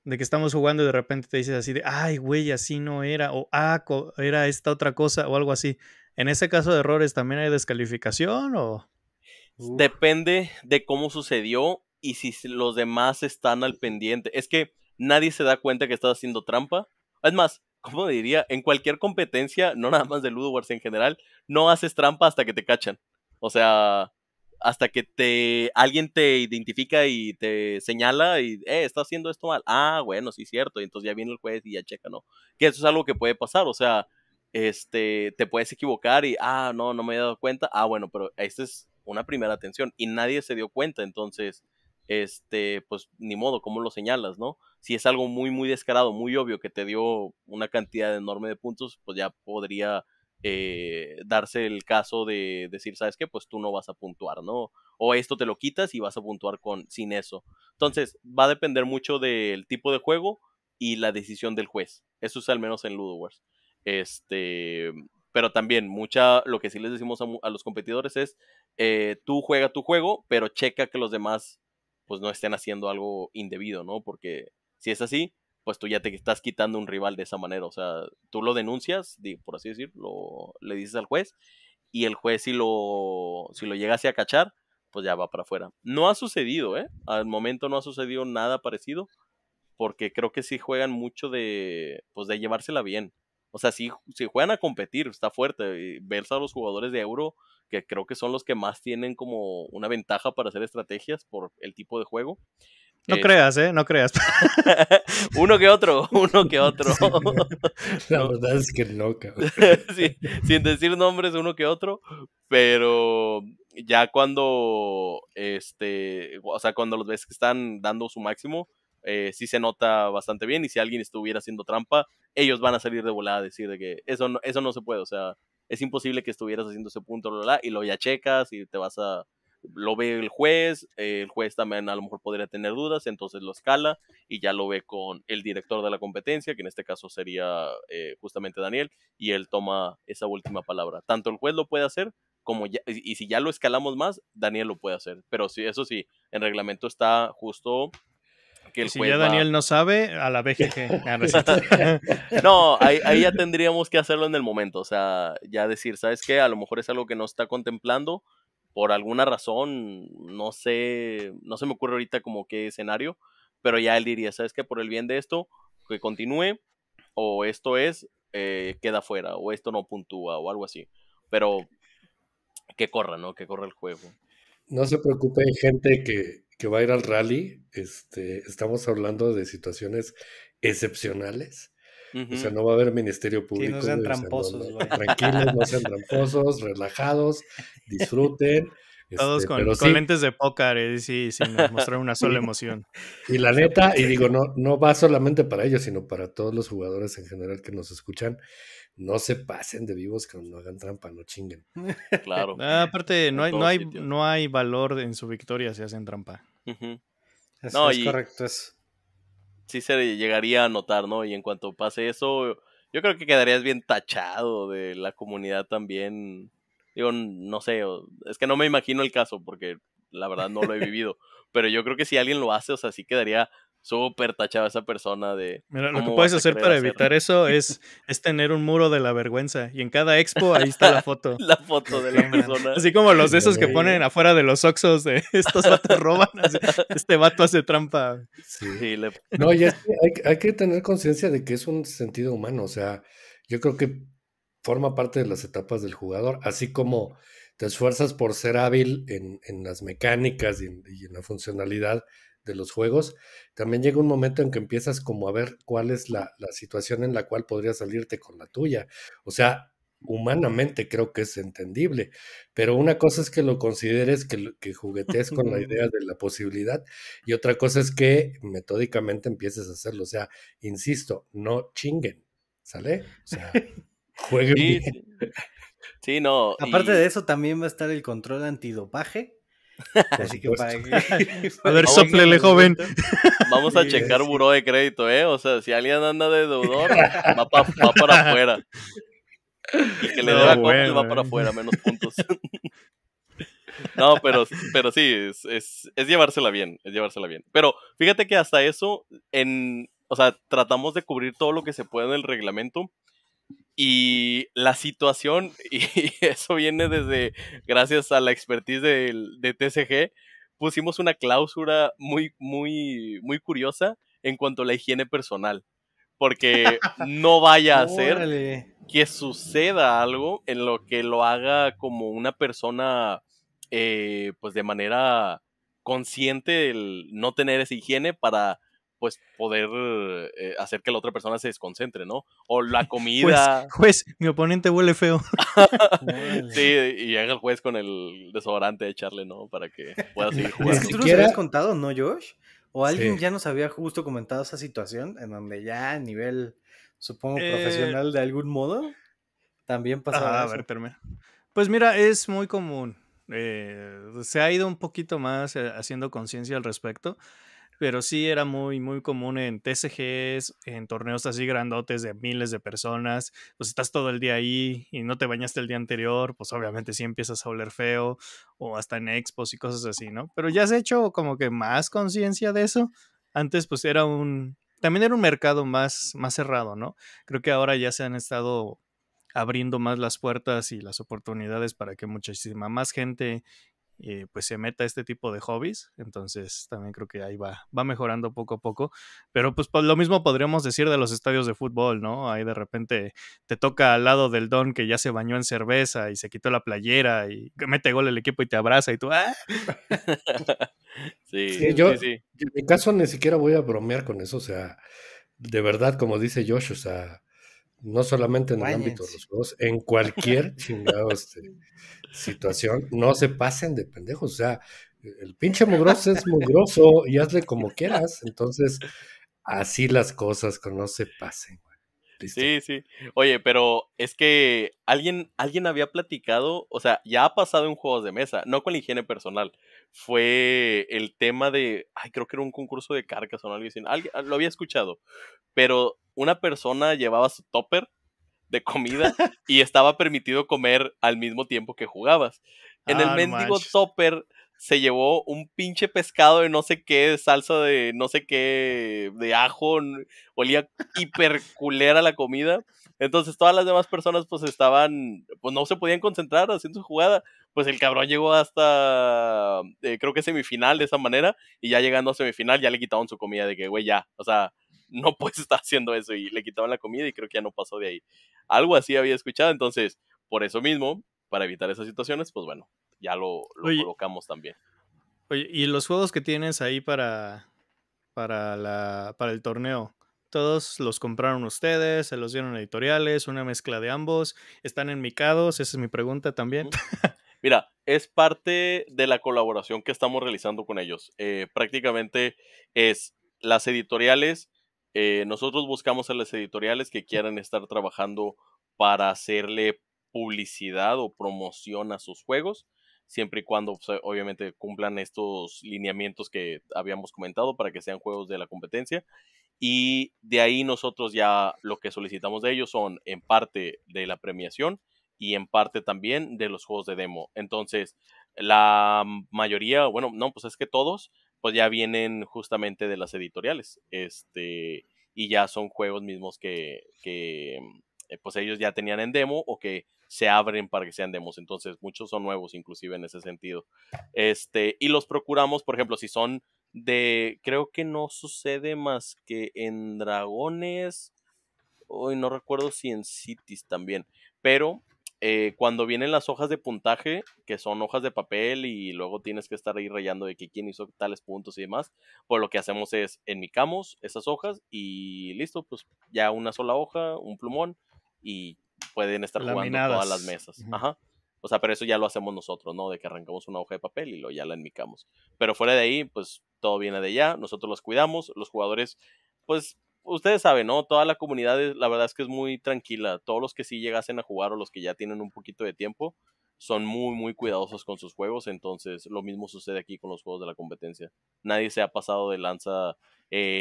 de que estamos jugando y de repente te dices así de, ay, güey, así no era, o ah, era esta otra cosa, o algo así. En ese caso de errores, ¿también hay descalificación o...? Depende de cómo sucedió y si los demás están al pendiente. Es que nadie se da cuenta que estás haciendo trampa. Es más, como diría, en cualquier competencia, no nada más de Ludo en general, no haces trampa hasta que te cachan. O sea, hasta que te alguien te identifica y te señala y, eh, está haciendo esto mal. Ah, bueno, sí, cierto. Y entonces ya viene el juez y ya checa, ¿no? Que eso es algo que puede pasar. O sea, este, te puedes equivocar y, ah, no, no me he dado cuenta. Ah, bueno, pero esta es una primera atención y nadie se dio cuenta. Entonces, este, pues ni modo, ¿cómo lo señalas, no? Si es algo muy, muy descarado, muy obvio, que te dio una cantidad enorme de puntos, pues ya podría eh, darse el caso de decir, ¿sabes qué? Pues tú no vas a puntuar, ¿no? O esto te lo quitas y vas a puntuar con, sin eso. Entonces, va a depender mucho del tipo de juego y la decisión del juez. Eso es al menos en Ludowars. Este, pero también mucha, lo que sí les decimos a, los competidores es, eh, tú juega tu juego, pero checa que los demás pues no estén haciendo algo indebido, ¿no? Porque si es así, pues tú ya te estás quitando un rival de esa manera. O sea, tú lo denuncias, por así decirlo, le dices al juez, y el juez si lo, si lo llegase a cachar, pues ya va para afuera. No ha sucedido, ¿eh? Al momento no ha sucedido nada parecido, porque creo que sí juegan mucho de, pues de llevársela bien. O sea, si, si juegan a competir, está fuerte. Versa a los jugadores de Euro que creo que son los que más tienen como una ventaja para hacer estrategias por el tipo de juego. No eh, creas, ¿eh? No creas. uno que otro, uno que otro. La verdad es que no, cabrón. sin decir nombres, uno que otro, pero ya cuando, este, o sea, cuando los ves que están dando su máximo, eh, sí se nota bastante bien y si alguien estuviera haciendo trampa, ellos van a salir de volada a decir de que eso eso no se puede, o sea, es imposible que estuvieras haciendo ese punto, y lo ya checas y te vas a, lo ve el juez, eh, el juez también a lo mejor podría tener dudas, entonces lo escala y ya lo ve con el director de la competencia, que en este caso sería eh, justamente Daniel, y él toma esa última palabra. Tanto el juez lo puede hacer como ya, y si ya lo escalamos más, Daniel lo puede hacer. Pero sí, eso sí, en reglamento está justo si ya Daniel no sabe, a la BGG. Ah, no, ahí, ya tendríamos que hacerlo en el momento. O sea, ya decir, ¿sabes qué? A lo mejor es algo que no está contemplando. Por alguna razón, no sé, no se me ocurre ahorita como qué escenario, pero ya él diría, ¿sabes qué? Por el bien de esto, que continúe, o esto es, eh, queda fuera, o esto no puntúa, o algo así. Pero que corra, ¿no? Que corra el juego. No se preocupe, gente que, que va a ir al rally, este, estamos hablando de situaciones excepcionales. O sea, no va a haber ministerio público. Que no sean tramposos. tranquilos, no sean tramposos, relajados, disfruten. Todos este, con, lentes de pócar y sin mostrar una sola emoción. Y la neta, y digo, no, no va solamente para ellos, sino para todos los jugadores en general que nos escuchan no se pasen de vivos cuando no hagan trampa, no chinguen. Claro. Ah, aparte, no hay, no, hay, valor en su victoria si hacen trampa. no, es correcto. Eso. Sí se llegaría a notar, ¿no? Y en cuanto pase eso, yo creo que quedarías bien tachado de la comunidad también. Digo, no sé, es que no me imagino el caso porque la verdad no lo he vivido. pero yo creo que si alguien lo hace, o sea, sí quedaría súper tachada esa persona de... lo que puedes hacer para evitar eso es, es tener un muro de la vergüenza. Y en cada expo ahí está la foto. la foto de la persona. Así como los de esos que ponen afuera de los oxos de estos vatos roban. este vato hace trampa. Sí. No, y es hay, que tener conciencia de que es un sentido humano. O sea, yo creo que forma parte de las etapas del jugador, así como te esfuerzas por ser hábil en, las mecánicas y en, la funcionalidad de los juegos, también llega un momento en que empiezas como a ver cuál es la, situación en la cual podría salirte con la tuya. O sea, humanamente creo que es entendible, pero una cosa es que lo consideres, que, que juguetees con la idea de la posibilidad y otra cosa es que metódicamente empieces a hacerlo. O sea, insisto, no chinguen, ¿sale? O sea, jueguen sí, bien. no. Aparte de eso, también va a estar el control antidopaje Así que para que... a ver, soplele, joven. Vamos a checar buro buró de crédito, ¿eh? O sea, si alguien anda de deudor, va, para afuera. Y que le dé la bueno, va para afuera, menos puntos. no, pero, pero sí, es, llevársela bien, es llevársela bien. Pero fíjate que hasta eso, en, o sea, tratamos de cubrir todo lo que se puede en el reglamento. Y la situación, y eso viene desde, gracias a la expertise de, de TCG, pusimos una cláusula muy, muy, muy curiosa en cuanto a la higiene personal. Porque no vaya a ser que suceda algo en lo que lo haga como una persona, eh, pues de manera consciente, el no tener esa higiene para pues poder eh, hacer que la otra persona se desconcentre, ¿no? O la comida. Juez, mi oponente huele feo. sí, y llega el juez con el desodorante a echarle, ¿no? Para que pueda seguir jugando. Es que tú nos habías contado, ¿no, Josh? O alguien ya nos había justo comentado esa situación en donde ya a nivel, supongo, eh, profesional de algún modo, también pasaba. a Pues mira, es muy común. Eh, se ha ido un poquito más haciendo conciencia al respecto pero sí era muy, muy común en TCGs, en torneos así grandotes de miles de personas, pues estás todo el día ahí y no te bañaste el día anterior, pues obviamente sí empiezas a oler feo, o hasta en expos y cosas así, ¿no? Pero ya has hecho como que más conciencia de eso. Antes pues era un, también era un mercado más, más cerrado, ¿no? Creo que ahora ya se han estado abriendo más las puertas y las oportunidades para que muchísima más gente eh, pues se meta a este tipo de hobbies. Entonces también creo que ahí va, va mejorando poco a poco. Pero pues, pues lo mismo podríamos decir de los estadios de fútbol, ¿no? Ahí de repente te toca al lado del don que ya se bañó en cerveza y se quitó la playera y mete gol el equipo y te abraza y tú, ¡ah! sí, sí, yo, sí, En mi caso ni siquiera voy a bromear con eso, o sea, de verdad, como dice Josh, o sea, no solamente en el ámbito de los juegos, en cualquier chingado este, situación, no se pasen de pendejos. O sea, el pinche mugroso es mugroso y hazle como quieras. Entonces, así las cosas, no se pasen. Sí, sí. Oye, pero es que alguien, alguien había platicado, o sea, ya ha pasado en juegos de mesa, no con la higiene personal. Fue el tema de, ay, creo que era un concurso de carcas o algo así. Alguien, lo había escuchado, pero una persona llevaba su topper de comida y estaba permitido comer al mismo tiempo que jugabas. En el ah, mendigo topper se llevó un pinche pescado de no sé qué, salsa de no sé qué, de ajo, olía hiperculera la comida. Entonces todas las demás personas pues estaban, pues no se podían concentrar haciendo su jugada. Pues el cabrón llegó hasta, eh, creo que semifinal de esa manera, y ya llegando a semifinal ya le quitaron su comida de que, güey, ya, o sea, no puedes estar haciendo eso y le quitaban la comida y creo que ya no pasó de ahí. Algo así había escuchado, entonces, por eso mismo, para evitar esas situaciones, pues bueno, ya lo, colocamos también. Oye, ¿y los juegos que tienes ahí para, para, la, para el torneo? Todos los compraron ustedes, se los dieron editoriales, una mezcla de ambos, están en micados, esa es mi pregunta también. Mira, es parte de la colaboración que estamos realizando con ellos. Eh, prácticamente es las editoriales eh, nosotros buscamos a las editoriales que quieran estar trabajando para hacerle publicidad o promoción a sus juegos, siempre y cuando pues, eh, obviamente cumplan estos lineamientos que habíamos comentado para que sean juegos de la competencia. Y de ahí nosotros ya lo que solicitamos de ellos son en parte de la premiación y en parte también de los juegos de demo. Entonces, la mayoría, bueno, no, pues es que todos pues, ya vienen justamente de las editoriales. Este, y ya son juegos mismos que, que eh, pues ellos ya tenían en demo o que se abren para que sean demos. Entonces, muchos son nuevos, inclusive en ese sentido. Este, y los procuramos, por ejemplo, si son de. Creo que no sucede más que en Dragones. Hoy no recuerdo si en Cities también. Pero eh, cuando vienen las hojas de puntaje, que son hojas de papel y luego tienes que estar ahí rayando de que quién hizo tales puntos y demás, pues lo que hacemos es enmicamos esas hojas y listo, pues ya una sola hoja, un plumón y pueden estar jugando todas las mesas. Ajá. O sea, pero eso ya lo hacemos nosotros, ¿no? De que arrancamos una hoja de papel y lo ya la enmicamos. Pero fuera de ahí, pues todo viene de allá, nosotros los cuidamos, los jugadores, pues ustedes saben, ¿no? Toda la comunidad, la verdad es que es muy tranquila. Todos los que sí llegasen a jugar o los que ya tienen un poquito de tiempo son muy, muy cuidadosos con sus juegos. Entonces, lo mismo sucede aquí con los juegos de la competencia. Nadie se ha pasado de lanza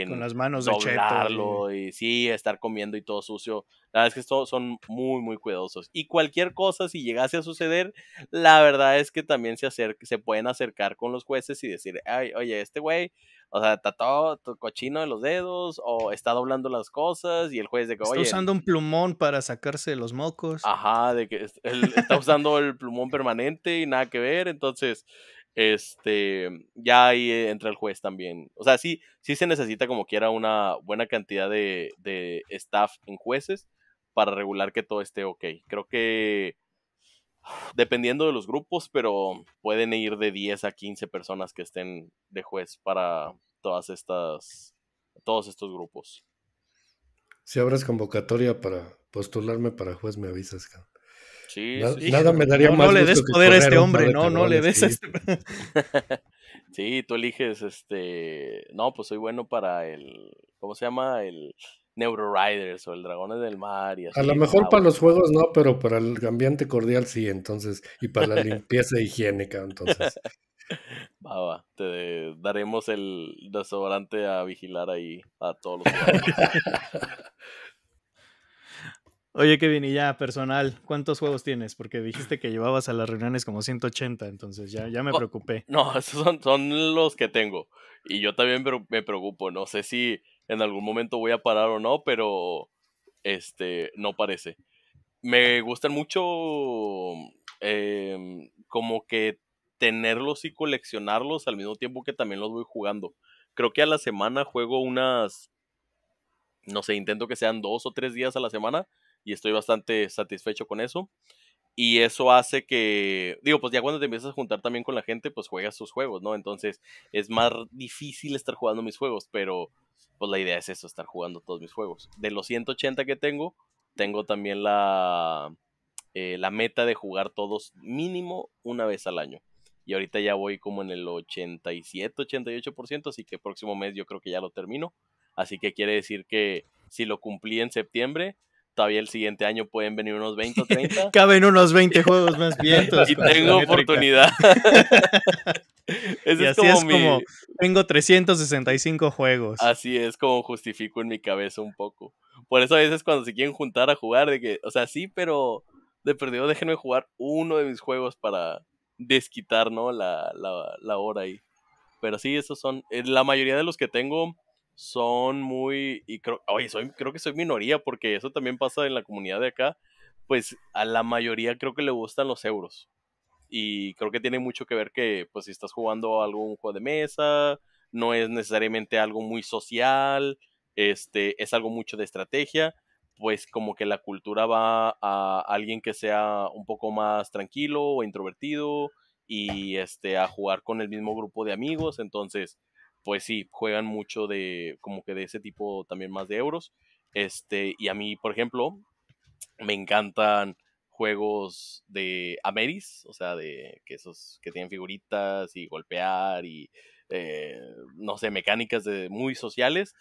con las manos de cheto, y... sí, estar comiendo y todo sucio. La verdad es que esto son muy, muy cuidadosos. Y cualquier cosa, si llegase a suceder, la verdad es que también se, acerca, se pueden acercar con los jueces y decir, Ay, oye, este güey, o sea, está todo cochino de los dedos o está doblando las cosas y el juez de que, oye... Está usando un plumón para sacarse los mocos. Ajá, de que está usando el plumón permanente y nada que ver, entonces este, ya ahí eh, entra el juez también. O sea, sí, sí se necesita como quiera una buena cantidad de, staff en jueces para regular que todo esté ok. Creo que dependiendo de los grupos, pero pueden ir de 10 a 15 personas que estén de juez para todas estas todos estos grupos. Si abres convocatoria para postularme para juez, me avisas, Sí, nada me daría no, más. le des poder a este hombre, no, no le des. Este sí, tú eliges este. No, pues soy bueno para el. ¿Cómo se llama? El Neuro Riders o el Dragones del Mar. Y a lo mejor ah, para los juegos no, pero para el cambiante cordial sí, entonces. Y para la limpieza higiénica, entonces. Va, te daremos el desodorante a vigilar ahí a todos los. Oye, Kevin, y ya personal, ¿cuántos juegos tienes? Porque dijiste que llevabas a las reuniones como 180, entonces ya, ya me oh, preocupé. No, esos son, los que tengo. Y yo también me preocupo. No sé si en algún momento voy a parar o no, pero este, no parece. Me gustan mucho em, como que tenerlos y coleccionarlos al mismo tiempo que también los voy jugando. Creo que a la semana juego unas, no sé, intento que sean dos o tres días a la semana y estoy bastante satisfecho con eso. Y eso hace que, digo, pues ya cuando te empiezas a juntar también con la gente, pues juegas sus juegos, ¿no? Entonces es más difícil estar jugando mis juegos, pero pues la idea es eso, estar jugando todos mis juegos. De los 180 que tengo, tengo también la, eh, la meta de jugar todos mínimo una vez al año. Y ahorita ya voy como en el 87, 88%, así que próximo mes yo creo que ya lo termino. Así que quiere decir que si lo cumplí en septiembre, todavía el siguiente año pueden venir unos 20 o 30. Caben unos 20 juegos más bien. y tengo oportunidad. es como es como, tengo 365 juegos. Así es como justifico en mi cabeza un poco. Por eso a veces cuando se quieren juntar a jugar, de que, o sea, sí, pero de perdido déjenme jugar uno de mis juegos para desquitar, ¿no? La, la, la hora ahí. Pero sí, esos son, eh, la mayoría de los que tengo son muy, y creo, oye, soy, creo que soy minoría porque eso también pasa en la comunidad de acá, pues a la mayoría creo que le gustan los euros. Y creo que tiene mucho que ver que, pues si estás jugando algún juego de mesa, no es necesariamente algo muy social, este, es algo mucho de estrategia, pues como que la cultura va a alguien que sea un poco más tranquilo o introvertido y este, a jugar con el mismo grupo de amigos, entonces pues sí, juegan mucho de como que de ese tipo también más de euros. Este, y a mí, por ejemplo, me encantan juegos de Ameris, o sea, de que esos que tienen figuritas y golpear y eh, no sé, mecánicas de, muy sociales.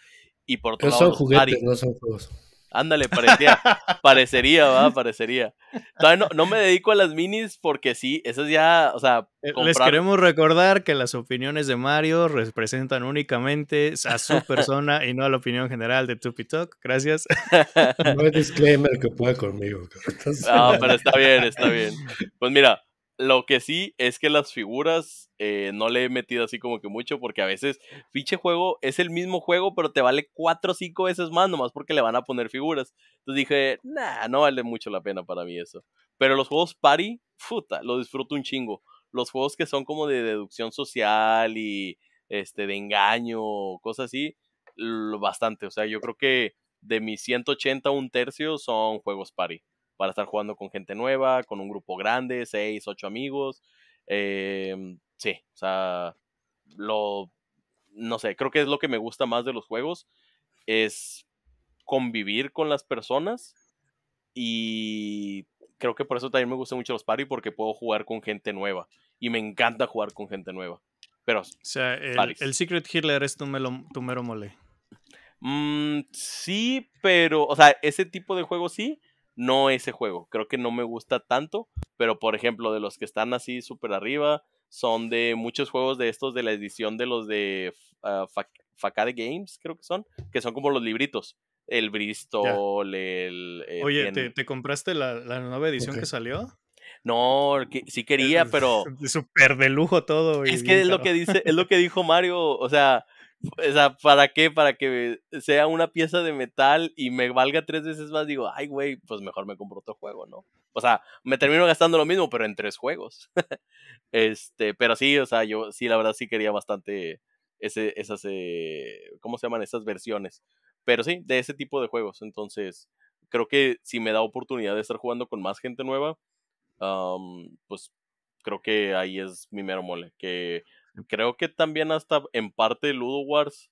Y por otro lado, son juguetes, no son juegos. Ándale, parecía, parecería, va, parecería. no, me dedico a las minis porque sí, esas ya, o sea... Eh, les queremos recordar que las opiniones de Mario representan únicamente a su persona y no a la opinión general de Tupitok. Gracias. No hay disclaimer que pueda conmigo. No, pero está bien, está bien. Pues mira, lo que sí es que las figuras eh, no le he metido así como que mucho porque a veces fiche juego es el mismo juego pero te vale cuatro o cinco veces más nomás porque le van a poner figuras. Entonces dije, nah, no vale mucho la pena para mí eso. Pero los juegos party, puta, lo disfruto un chingo. Los juegos que son como de deducción social y este de engaño, cosas así, bastante. O sea, yo creo que de mis 180 un tercio son juegos party para estar jugando con gente nueva, con un grupo grande, seis, ocho amigos. Em, sí, o sea, lo, no sé, creo que es lo que me gusta más de los juegos, es convivir con las personas y creo que por eso también me gustan mucho los party porque puedo jugar con gente nueva y me encanta jugar con gente nueva. Pero, o sea, el, Secret Hitler es tu, mero mole. Mm, sí, pero, o sea, ese tipo de juego sí, no ese juego. Creo que no me gusta tanto, pero por ejemplo, de los que están así súper arriba, son de muchos juegos de estos de la edición de los de ah, Facade Games, creo que son, que son como los libritos. El Bristol, el, eh, Oye, ¿te, compraste la, nueva edición que salió? No, sí quería, pero. Súper de lujo todo. es que es lo que dice, es lo que dijo Mario. O sea, o sea, ¿para qué? Para que sea una pieza de metal y me valga tres veces más, digo, ay, güey, pues mejor me compro otro juego, ¿no? O sea, me termino gastando lo mismo, pero en tres juegos. este, pero sí, o sea, yo sí, la verdad sí quería bastante ese, esas, eh, ¿cómo se llaman? Esas versiones. Pero sí, de ese tipo de juegos. Entonces, creo que si me da oportunidad de estar jugando con más gente nueva, pues creo que ahí es mi mero mole. Que Creo que también hasta en parte Ludo Wars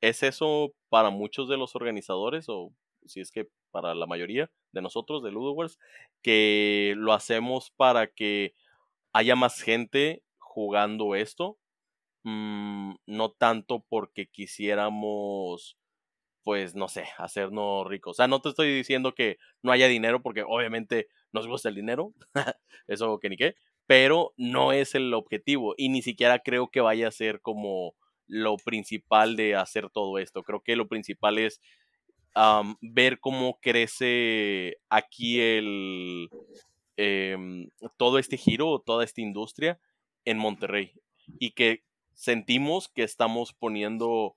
es eso para muchos de los organizadores o si es que para la mayoría de nosotros de Ludo Wars que lo hacemos para que haya más gente jugando esto, mm, no tanto porque quisiéramos pues no sé, hacernos ricos. O sea, no te estoy diciendo que no haya dinero porque obviamente nos gusta el dinero, eso que ni qué, pero no es el objetivo y ni siquiera creo que vaya a ser como lo principal de hacer todo esto. Creo que lo principal es ver cómo crece aquí el em, todo este giro, toda esta industria en Monterrey y que sentimos que estamos poniendo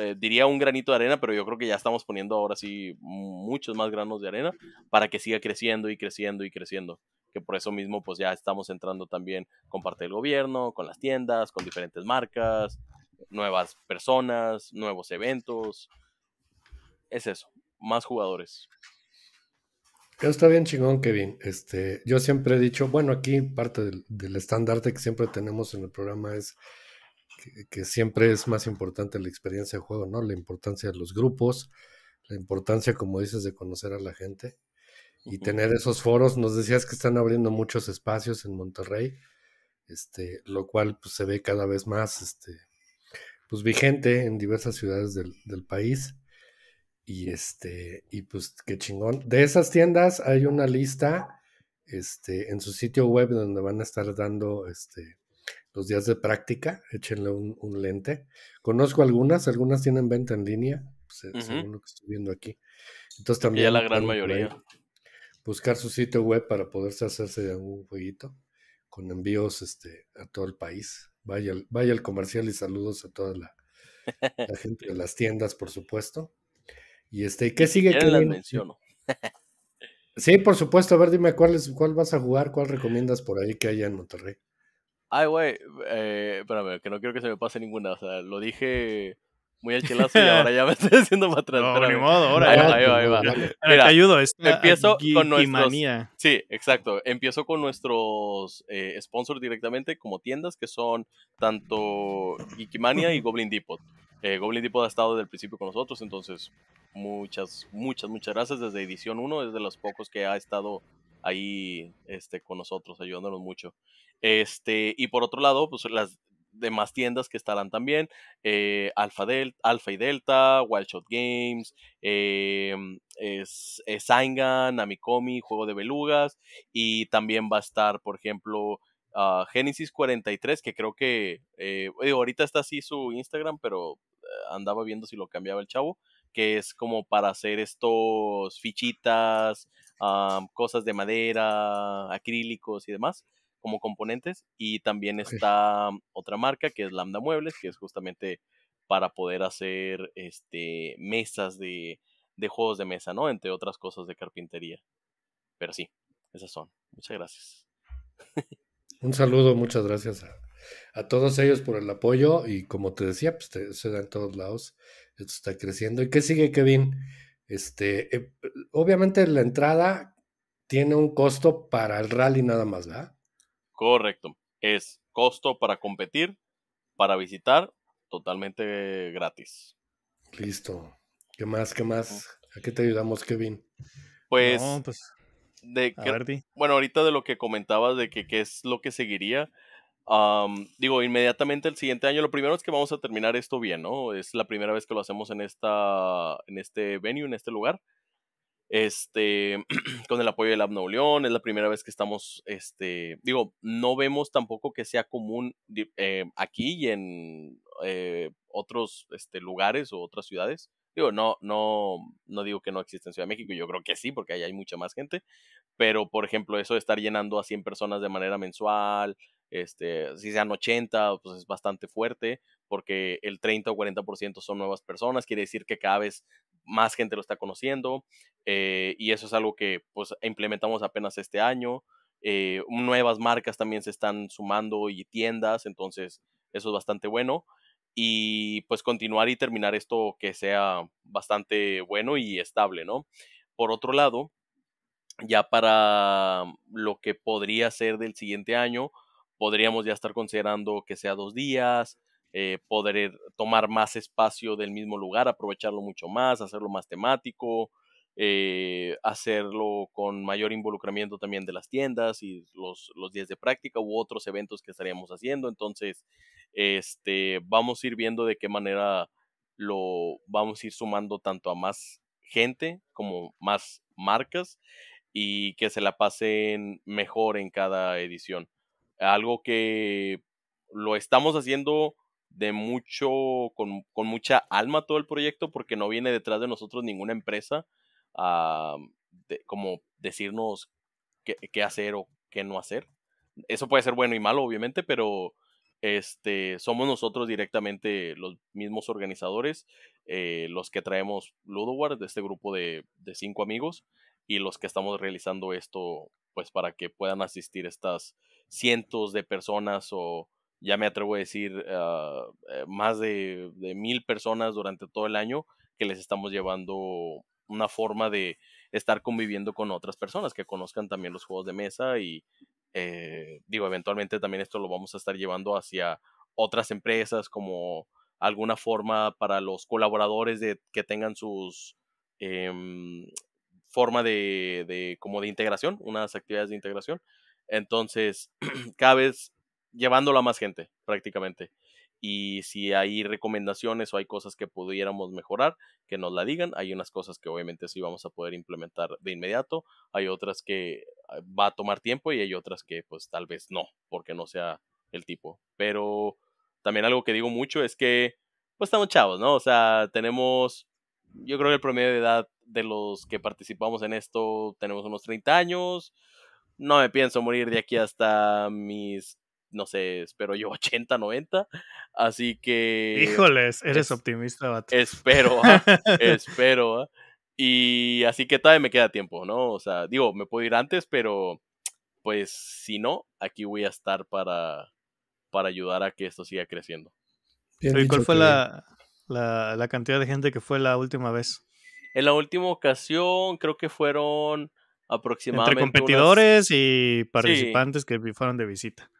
eh, diría un granito de arena, pero yo creo que ya estamos poniendo ahora sí muchos más granos de arena para que siga creciendo y creciendo y creciendo que por eso mismo pues ya estamos entrando también con parte del gobierno, con las tiendas, con diferentes marcas, nuevas personas, nuevos eventos. Es eso, más jugadores. Está bien chingón, Kevin. Este, yo siempre he dicho, bueno, aquí parte del, estandarte que siempre tenemos en el programa es que, que, siempre es más importante la experiencia de juego, ¿no? La importancia de los grupos, la importancia, como dices, de conocer a la gente y tener esos foros. Nos decías que están abriendo muchos espacios en Monterrey, este, lo cual pues, se ve cada vez más este, pues, vigente en diversas ciudades del, país. Y este, y pues qué chingón. De esas tiendas hay una lista este, en su sitio web donde van a estar dando este, los días de práctica, échenle un, lente. Conozco algunas, algunas tienen venta en línea, según lo que estoy viendo aquí. Entonces también. la gran mayoría buscar su sitio web para poderse hacerse de un jueguito con envíos este, a todo el país. Vaya, vaya el comercial y saludos a toda la, gente de las tiendas, por supuesto. Y este, ¿qué sigue? Que las menciono. sí, por supuesto. A ver, dime cuál es, cuál vas a jugar, cuál recomiendas por ahí que haya en Monterrey. Ay, güey, eh, espérame, que no quiero que se me pase ninguna. O sea, lo dije muy al chilazo y ahora ya me estoy haciendo para atrás. No, ni modo, ahora. Empiezo con nuestros... Sí, exacto. Empiezo con nuestros eh, sponsors directamente como tiendas que son tanto Geekimania y Goblin Depot. Eh, Goblin Depot ha estado desde el principio con nosotros, entonces muchas, muchas, muchas gracias desde edición 1, es de los pocos que ha estado ahí este, con nosotros, ayudándonos mucho. Este, y por otro lado, pues las demás tiendas que estarán también, eh, Alpha, Alpha y Delta, Wildshot Games, eh, es, Namikomi, Juego de Belugas, y también va a estar, por ejemplo, ah, Genesis 43, que creo que eh, ahorita está así su Instagram, pero eh, andaba viendo si lo cambiaba el chavo, que es como para hacer estos fichitas, ah, cosas de madera, acrílicos y demás como componentes y también está otra marca que es Lambda Muebles, que es justamente para poder hacer este, mesas de, juegos de mesa, ¿no? Entre otras cosas de carpintería. Pero sí, esas son. Muchas gracias. Un saludo, muchas gracias a, todos ellos por el apoyo y como te decía, pues se da en todos lados. Esto está creciendo. ¿Y qué sigue, Kevin? Este, eh, obviamente la entrada tiene un costo para el rally nada más, ¿verdad? Correcto. Es costo para competir, para visitar, totalmente gratis. Listo. ¿Qué más? ¿Qué más? ¿A qué te ayudamos, Kevin? Pues, pues de bueno, ahorita de lo que comentabas de que qué es lo que seguiría. digo, inmediatamente el siguiente año, lo primero es que vamos a terminar esto bien, ¿no? Es la primera vez que lo hacemos en, esta, en este venue, en este lugar este, con el apoyo del Abno León, es la primera vez que estamos, este, digo, no vemos tampoco que sea común eh, aquí y en eh, otros este, lugares o otras ciudades. Digo, no, no, no digo que no existe en Ciudad de México, yo creo que sí, porque ahí hay mucha más gente, pero por ejemplo, eso de estar llenando a 100 personas de manera mensual, este, si sean 80, pues es bastante fuerte, porque el 30 o 40% son nuevas personas, quiere decir que cada vez más gente lo está conociendo eh, y eso es algo que pues implementamos apenas este año. Eh, nuevas marcas también se están sumando y tiendas, entonces eso es bastante bueno. Y pues continuar y terminar esto que sea bastante bueno y estable, ¿no? Por otro lado, ya para lo que podría ser del siguiente año, podríamos ya estar considerando que sea dos días, eh, poder tomar más espacio del mismo lugar, aprovecharlo mucho más, hacerlo más temático, eh, hacerlo con mayor involucramiento también de las tiendas y los, los, días de práctica u otros eventos que estaríamos haciendo. Entonces, este, vamos a ir viendo de qué manera lo vamos a ir sumando tanto a más gente como más marcas y que se la pasen mejor en cada edición. Algo que lo estamos haciendo de mucho, con, mucha alma todo el proyecto porque no viene detrás de nosotros ninguna empresa a ah, como decirnos qué, hacer o qué no hacer. Eso puede ser bueno y malo, obviamente, pero este, somos nosotros directamente los mismos organizadores, eh, los que traemos Ludoward, de este grupo de, de cinco amigos, y los que estamos realizando esto, pues para que puedan asistir estas cientos de personas o ya me atrevo a decir, ah, eh, más de, mil personas durante todo el año que les estamos llevando una forma de estar conviviendo con otras personas que conozcan también los juegos de mesa y eh, digo, eventualmente también esto lo vamos a estar llevando hacia otras empresas como alguna forma para los colaboradores de que tengan sus em, forma de, de como de integración, unas actividades de integración. Entonces, cada vez llevándolo a más gente, prácticamente. Y si hay recomendaciones o hay cosas que pudiéramos mejorar, que nos la digan. Hay unas cosas que obviamente sí vamos a poder implementar de inmediato, hay otras que ah, va a tomar tiempo y hay otras que pues tal vez no, porque no sea el tipo. Pero también algo que digo mucho es que pues estamos chavos, ¿no? O sea, tenemos, yo creo que el promedio de edad de los que participamos en esto, tenemos unos 30 años. No me pienso morir de aquí hasta mis no sé, espero yo 80, 90. Así que... Híjoles, eres optimista, vato. Espero, ah, espero. Ah, y así que todavía me queda tiempo, ¿no? O sea, digo, me puedo ir antes, pero pues si no, aquí voy a estar para, para ayudar a que esto siga creciendo. ¿Y cuál fue la, la, cantidad de gente que fue la última vez? En la última ocasión creo que fueron aproximadamente... Entre competidores y participantes que fueron de visita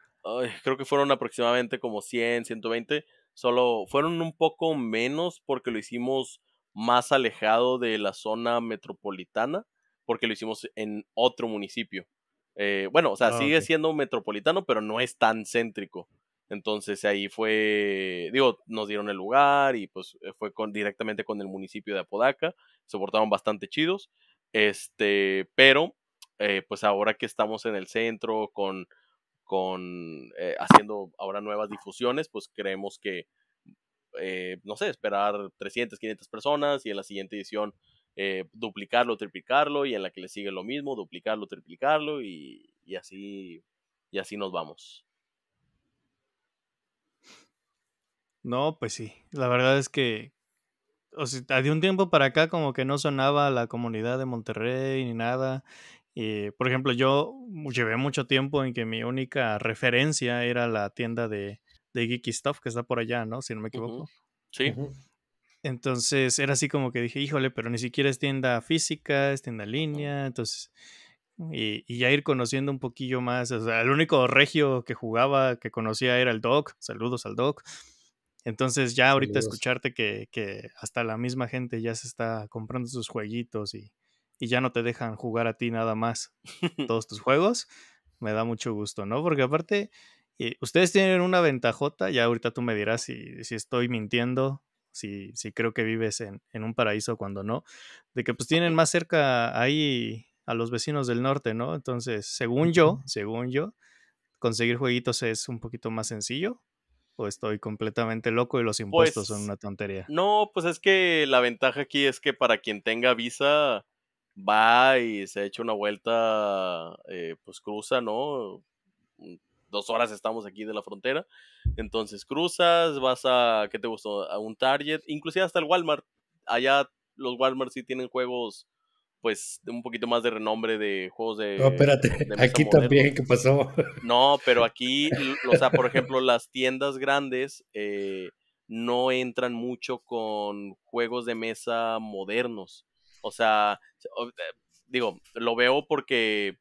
creo que fueron aproximadamente como 100, 120. Solo fueron un poco menos porque lo hicimos más alejado de la zona metropolitana, porque lo hicimos en otro municipio. Eh, bueno, o sea, ah, sigue siendo metropolitano, pero no es tan céntrico. Entonces ahí fue, digo, nos dieron el lugar y pues eh, fue directamente con el municipio de Apodaca. Se portaron bastante chidos. Este, pero eh, pues ahora que estamos en el centro con con eh, haciendo ahora nuevas difusiones, pues creemos que, eh, no sé, esperar 300, 500 personas y en la siguiente edición eh, duplicarlo, triplicarlo y en la que le sigue lo mismo, duplicarlo, triplicarlo y, y así, y así nos vamos. No, pues sí, la verdad es que o sea, de un tiempo para acá como que no sonaba la comunidad de Monterrey ni nada y, por ejemplo, yo llevé mucho tiempo en que mi única referencia era la tienda de, Geeky Stuff, que está por allá, ¿no? Si no me equivoco. Sí. Entonces era así como que dije, híjole, pero ni siquiera es tienda física, es tienda línea, entonces... Y, ya ir conociendo un poquillo más, o sea, el único regio que jugaba, que conocía era el Doc, saludos al Doc. Entonces ya ahorita escucharte que, hasta la misma gente ya se está comprando sus jueguitos y, y ya no te dejan jugar a ti nada más todos tus juegos, me da mucho gusto, ¿no? Porque aparte, eh, ustedes tienen una ventajota, ya ahorita tú me dirás si, estoy mintiendo, si, creo que vives en, un paraíso cuando no, de que pues tienen más cerca ahí a los vecinos del norte, ¿no? Entonces, según yo, según yo, conseguir jueguitos es un poquito más sencillo. O estoy completamente loco y los impuestos son pues, una tontería. No, pues es que la ventaja aquí es que para quien tenga visa, va y se hecho una vuelta, eh, pues cruza, ¿no? Mm, dos horas estamos aquí de la frontera. Entonces cruzas, vas a, ¿qué te gustó? A un Target, inclusive hasta el Walmart. Allá los Walmart sí tienen juegos, pues, un poquito más de renombre de juegos de... No, espérate, aquí también, ¿qué pasó? No, pero aquí, o sea, por ejemplo, las tiendas grandes... Eh, no entran mucho con juegos de mesa modernos o sea, eh, digo, lo veo porque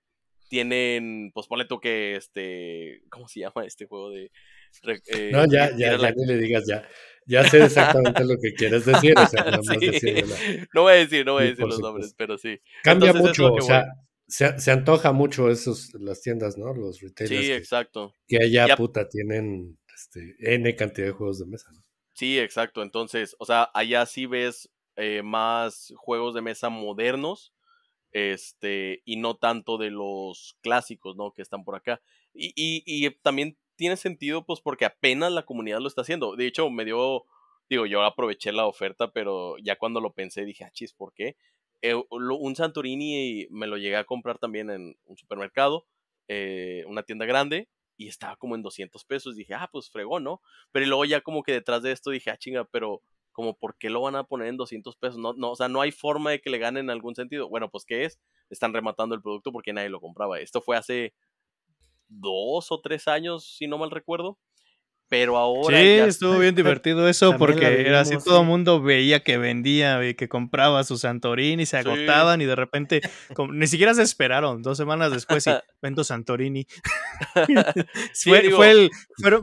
tienen, pues ponle tú que este, ¿cómo se llama este juego de... Eh, no, ya, ya, ya le digas ya. Ya sé exactamente lo que quieres decir. O sea, no, no voy a decir, no voy a decir los nombres, pero sí. Cambia mucho, o sea, se, se, antoja mucho esos, las tiendas, ¿no? Los retailers. Sí, que, exacto. Que allá, puta, tienen este, N cantidad de juegos de mesa, ¿no? Sí, exacto. Entonces, o sea, allá sí ves eh, más juegos de mesa modernos este, y no tanto de los clásicos, ¿no? Que están por acá. Y, también tiene sentido, pues, porque apenas la comunidad lo está haciendo. De hecho, me dio, digo, yo aproveché la oferta, pero ya cuando lo pensé dije, ah, chis, ¿por qué? Eh, un Santorini me lo llegué a comprar también en un supermercado, eh, una tienda grande, y estaba como en 200 pesos. Dije, ah, pues fregó, ¿no? Pero luego ya como que detrás de esto dije, ah, chinga, pero como por qué lo van a poner en 200 pesos, no, no, o sea, no hay forma de que le ganen en algún sentido. Bueno, pues ¿qué es? Están rematando el producto porque nadie lo compraba. Esto fue hace dos o tres años, si no mal recuerdo pero ahora. Sí, estuvo bien divertido eso porque era así: todo el mundo veía que vendía y que compraba su Santorini, se agotaban y de repente ni siquiera se esperaron. Dos semanas después, y vendo Santorini. fue, fue, el,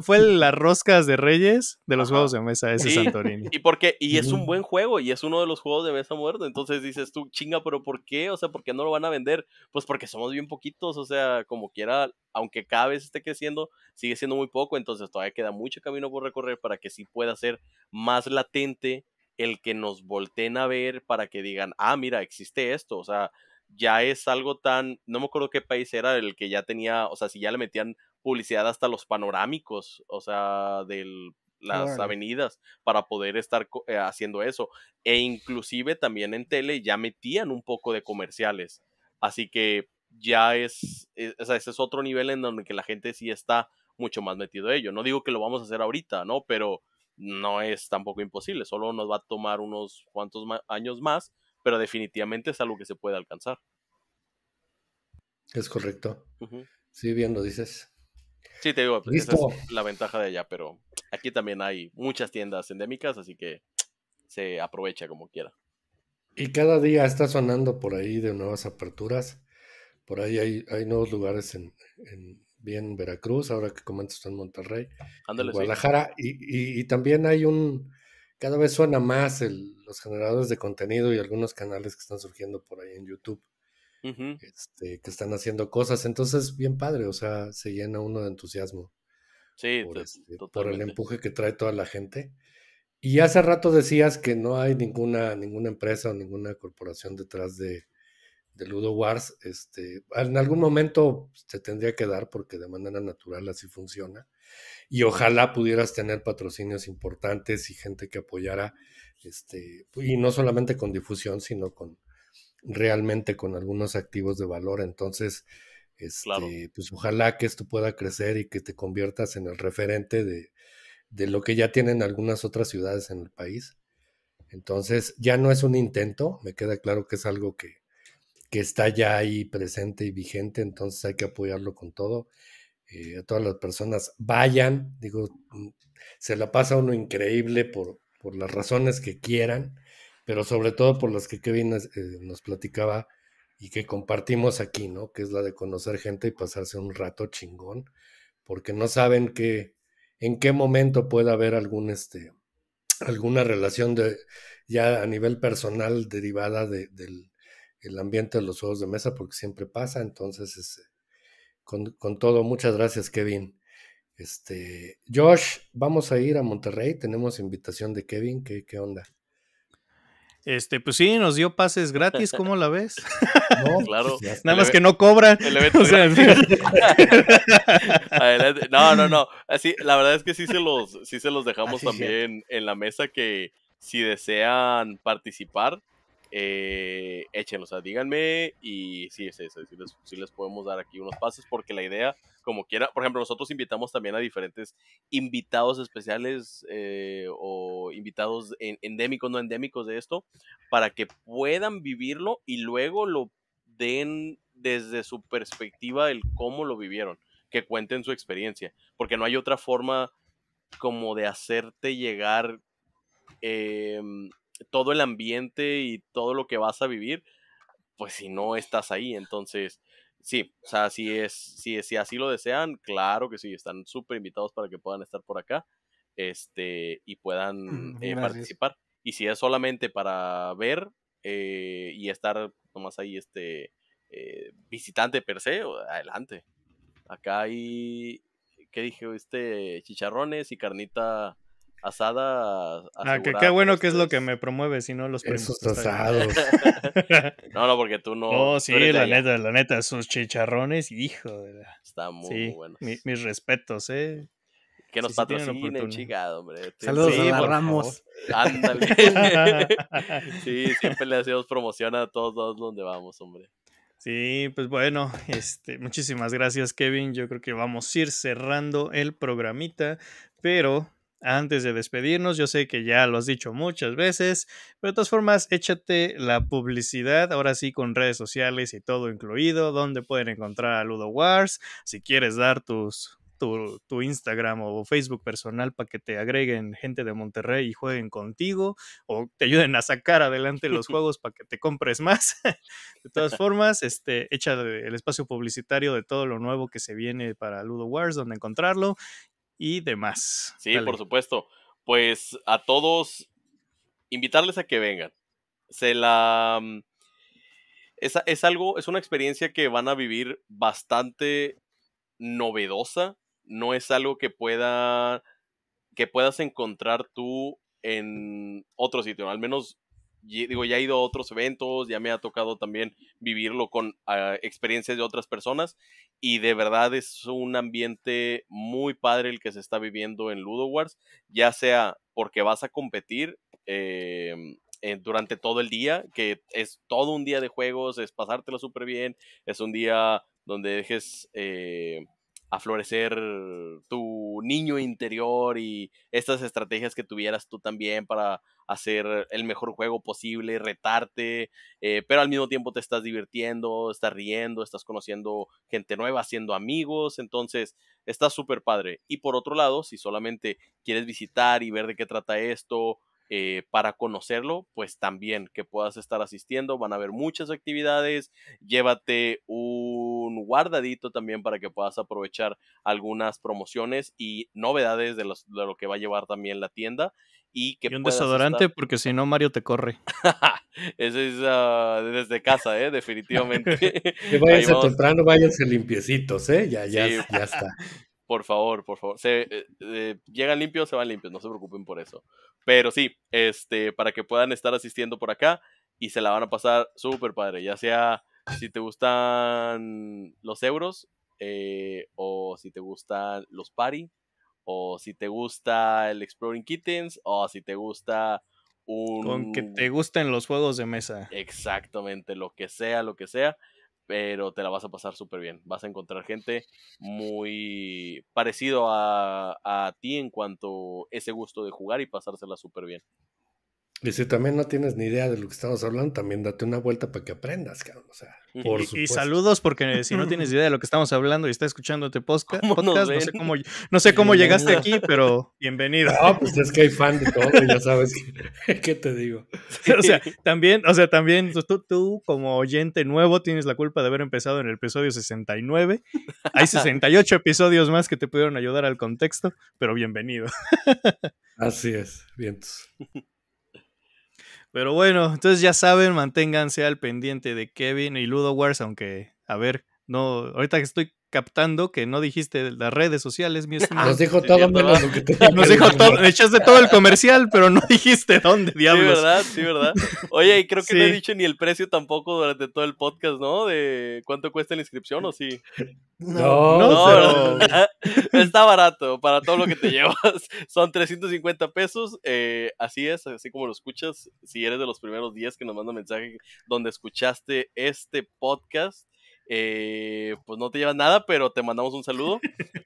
fue, las roscas de Reyes de los juegos de mesa, ese Santorini. Y, porque, y es un mm. buen juego y es uno de los juegos de mesa muerto. Entonces dices tú, chinga, pero ¿por qué? O sea, ¿por qué no lo van a vender? Pues porque somos bien poquitos, o sea, como quiera, aunque cada vez esté creciendo, sigue siendo muy poco, entonces todavía queda mucho camino por recorrer para que sí pueda ser más latente el que nos volteen a ver para que digan, ah, mira, existe esto, o sea, ya es algo tan, no me acuerdo qué país era el que ya tenía, o sea, si ya le metían publicidad hasta los panorámicos, o sea, de las avenidas para poder estar eh, haciendo eso. E inclusive también en tele ya metían un poco de comerciales. Así que ya es, es, o sea, ese es otro nivel en donde que la gente sí está mucho más metido ello. No digo que lo vamos a hacer ahorita, ¿no? Pero no es tampoco imposible, solo nos va a tomar unos cuantos años más, pero definitivamente es algo que se puede alcanzar. Es correcto. Sí, bien lo dices. Sí, te digo, es la ventaja de allá, pero aquí también hay muchas tiendas endémicas, así que se aprovecha como quiera. Y cada día está sonando por ahí de nuevas aperturas. Por ahí hay, nuevos lugares en, en Veracruz, ahora que comentas en Monterrey, Guadalajara, y, y, también hay un, cada vez suena más los generadores de contenido y algunos canales que están surgiendo por ahí en YouTube, este, que están haciendo cosas, entonces bien padre, o sea, se llena uno de entusiasmo. Este, por el empuje que trae toda la gente. Y hace rato decías que no hay ninguna, ninguna empresa o ninguna corporación detrás de, de Ludo Wars, este, en algún momento te tendría que dar porque de manera natural así funciona. Y ojalá pudieras tener patrocinios importantes y gente que apoyara, este, y no solamente con difusión, sino con realmente con algunos activos de valor. Entonces, este, pues ojalá que esto pueda crecer y que te conviertas en el referente de lo que ya tienen algunas otras ciudades en el país. Entonces, ya no es un intento, me queda claro que es algo que, que está ya ahí presente y vigente, entonces hay que apoyarlo con todo. Eh, a todas las personas vayan, digo, mm, se la pasa uno increíble por, por las razones que quieran, pero sobre todo por las que Kevin eh, nos, platicaba y que compartimos aquí, ¿no? Que es la de conocer gente y pasarse un rato chingón, porque no saben que, en qué momento puede haber algún, este, alguna relación de, ya a nivel personal derivada de, del el ambiente de los juegos de mesa porque siempre pasa. Entonces, este, con, todo, muchas gracias, Kevin. Este, Josh, vamos a ir a Monterrey. Tenemos invitación de Kevin. ¿Qué, qué onda? Este, pues sí, nos dio pases gratis, ¿cómo la ves? No, pues, claro. Nada más que no cobran. No, no, no. Así, la verdad es que sí se los, sí se los dejamos ah, también en la mesa que si desean participar, eh, échenlo, o sea, díganme y sí, sí, sí, sí, les, podemos dar aquí unos pases porque la idea, como quiera, por ejemplo, nosotros invitamos también a diferentes invitados especiales eh, o invitados endémicos, no endémicos de esto, para que puedan vivirlo y luego lo den desde su perspectiva el cómo lo vivieron, que cuenten su experiencia, porque no hay otra forma como de hacerte llegar eh, todo el ambiente y todo lo que vas a vivir, pues si no estás ahí, entonces sí, o sea, si, es, si, así lo desean, claro que sí, están súper invitados para que puedan estar por acá este, y puedan mm, eh, participar. Y si es solamente para ver eh, y estar nomás ahí este, eh, visitante per se, adelante. Acá hay, ¿qué dije? Este, chicharrones y carnita asada. Ah, qué bueno que es lo que me promueve, si no los Esos asados. no, no, porque tú no. No, sí, la neta, la neta, sus chicharrones, hijo de la... Está muy sí, bueno. mis respetos, eh. Que nos sí, patrocinen, chingado, hombre. Saludos a Ramos. Ándale. sí, siempre le hacemos promoción a todos, todos donde vamos, hombre. Sí, pues bueno, este, muchísimas gracias Kevin. Yo creo que vamos a ir cerrando el programita, pero antes de despedirnos, yo sé que ya lo has dicho muchas veces, pero de todas formas, échate la publicidad, ahora sí con redes sociales y todo incluido, donde pueden encontrar a Ludo Wars, si quieres dar tus, tu, Instagram o Facebook personal para que te agreguen gente de Monterrey y jueguen contigo, o te ayuden a sacar adelante los juegos para que te compres más. de todas formas, este, echa el espacio publicitario de todo lo nuevo que se viene para Ludo Wars, donde encontrarlo, y demás. Sí, por supuesto. Pues a todos, invitarles a que vengan. Se la... Mm, es, es algo, es una experiencia que van a vivir bastante novedosa. No es algo que pueda que puedas encontrar tú en otro sitio. Al menos digo, ya he ido a otros eventos, ya me ha tocado también vivirlo con ah, experiencias de otras personas y de verdad es un ambiente muy padre el que se está viviendo en Ludowars, ya sea porque vas a competir em, eh, durante todo el día, que es todo un día de juegos, es pasártelo súper bien, es un día donde dejes... Eh, a florecer tu niño interior y estas estrategias que tuvieras tú también para hacer el mejor juego posible, retarte, eh, pero al mismo tiempo te estás divirtiendo, estás riendo, estás conociendo gente nueva, haciendo amigos, entonces está súper padre. Y por otro lado, si solamente quieres visitar y ver de qué trata esto, eh, para conocerlo, pues también que puedas estar asistiendo, van a haber muchas actividades, llévate un guardadito también para que puedas aprovechar algunas promociones y novedades de, lo que va a llevar también la tienda. Y, que un desodorante porque si no Mario te corre. eso es ah, desde casa, ¿eh? definitivamente. que váyanse temprano, váyanse limpiecitos, ¿eh? ya, ya, ya está. Por favor, por favor. Se, eh, eh, llegan limpios, se van limpios, no se preocupen por eso. Pero sí, este, para que puedan estar asistiendo por acá y se la van a pasar súper padre. Ya sea si te gustan los euros, eh, o si te gustan los party, o si te gusta el Exploring Kittens, o si te gusta un... Con que te gusten los juegos de mesa. Exactamente, lo que sea, lo que sea pero te la vas a pasar súper bien. Vas a encontrar gente muy parecido a, a ti en cuanto a ese gusto de jugar y pasársela súper bien. Y si también no tienes ni idea de lo que estamos hablando, también date una vuelta para que aprendas, cabrón. O sea, por y, y, saludos, porque si no tienes idea de lo que estamos hablando y está escuchándote este podcast, podcast no, sé cómo, llegaste aquí, pero bienvenido. No, pues es que hay fan de todo, ya sabes qué te digo. O sea, también, o sea, también tú, tú, como oyente nuevo tienes la culpa de haber empezado en el episodio 69. Hay 68 episodios más que te pudieron ayudar al contexto, pero bienvenido. Así es, vientos. Pero bueno, entonces ya saben, manténganse al pendiente de Kevin y Ludo Wars, aunque, a ver, no, ahorita que estoy captando que no dijiste las redes sociales, mi ah, Nos dijo todo lo que todo, echaste todo el comercial, pero no dijiste dónde, diablos. verdad, sí, verdad. Oye, y creo que no he dicho ni el precio tampoco durante todo el podcast, ¿no? De cuánto cuesta la inscripción, ¿o sí? No, no, está barato para todo lo que te llevas. Son 350 pesos, eh, así es, así como lo escuchas. Si eres de los primeros días que nos manda mensaje donde escuchaste este podcast, eh, pues no te llevas nada, pero te mandamos un saludo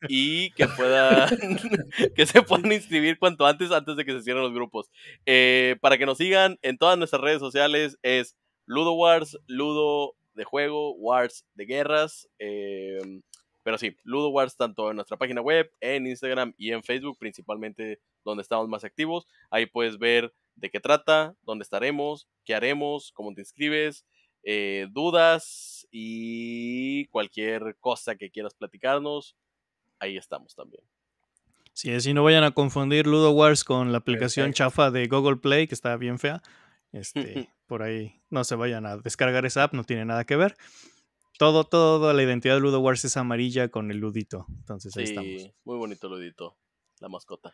y que puedan, que se puedan inscribir cuanto antes, antes de que se cierren los grupos. Eh, para que nos sigan en todas nuestras redes sociales es Ludo Wars, Ludo de juego, Wars de guerras. Em, pero sí, Ludo Wars tanto en nuestra página web, en Instagram y en Facebook, principalmente donde estamos más activos. Ahí puedes ver de qué trata, dónde estaremos, qué haremos, cómo te inscribes, eh, dudas, y cualquier cosa que quieras platicarnos, ahí estamos también. Sí, si no vayan a confundir Ludo Wars con la aplicación chafa de Google Play, que está bien fea. Este, por ahí no se vayan a descargar esa app, no tiene nada que ver. Todo, toda la identidad de Ludo Wars es amarilla con el ludito. Entonces ahí sí, Muy bonito ludito, la mascota.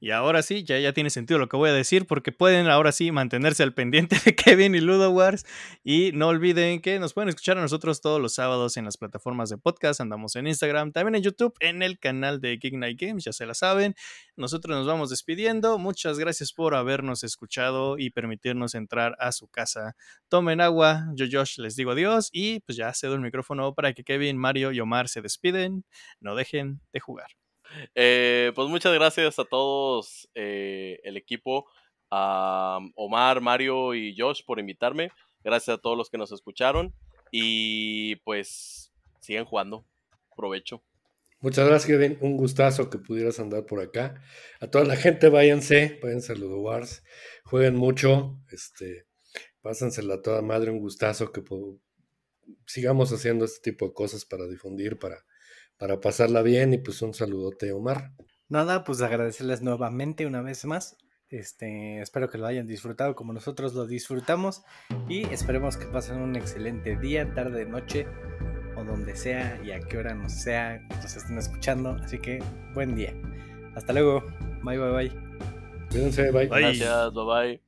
Y ahora sí, ya, ya tiene sentido lo que voy a decir, porque pueden ahora sí mantenerse al pendiente de Kevin y Ludowars Y no olviden que nos pueden escuchar a nosotros todos los sábados en las plataformas de podcast. Andamos en Instagram, también en YouTube, en el canal de Geek Night Games, ya se la saben. Nosotros nos vamos despidiendo. Muchas gracias por habernos escuchado y permitirnos entrar a su casa. Tomen agua, yo Josh les digo adiós y pues ya cedo el micrófono para que Kevin, Mario y Omar se despiden. No dejen de jugar. Eh, pues muchas gracias a todos eh, el equipo, a Omar, Mario y Josh por invitarme. Gracias a todos los que nos escucharon y pues sigan jugando. Provecho. Muchas gracias, Kevin. Un gustazo que pudieras andar por acá. A toda la gente, váyanse, váyanse a Wars, jueguen mucho, este, pásensela a toda madre, un gustazo que sigamos haciendo este tipo de cosas para difundir, para para pasarla bien y pues un saludote, Omar. Nada, pues agradecerles nuevamente una vez más. Este, espero que lo hayan disfrutado como nosotros lo disfrutamos y esperemos que pasen un excelente día, tarde, noche o donde sea y a qué hora no sea nos estén escuchando. Así que buen día. Hasta luego. Bye, bye, bye. Cuídense, bye. Gracias, bye, bye.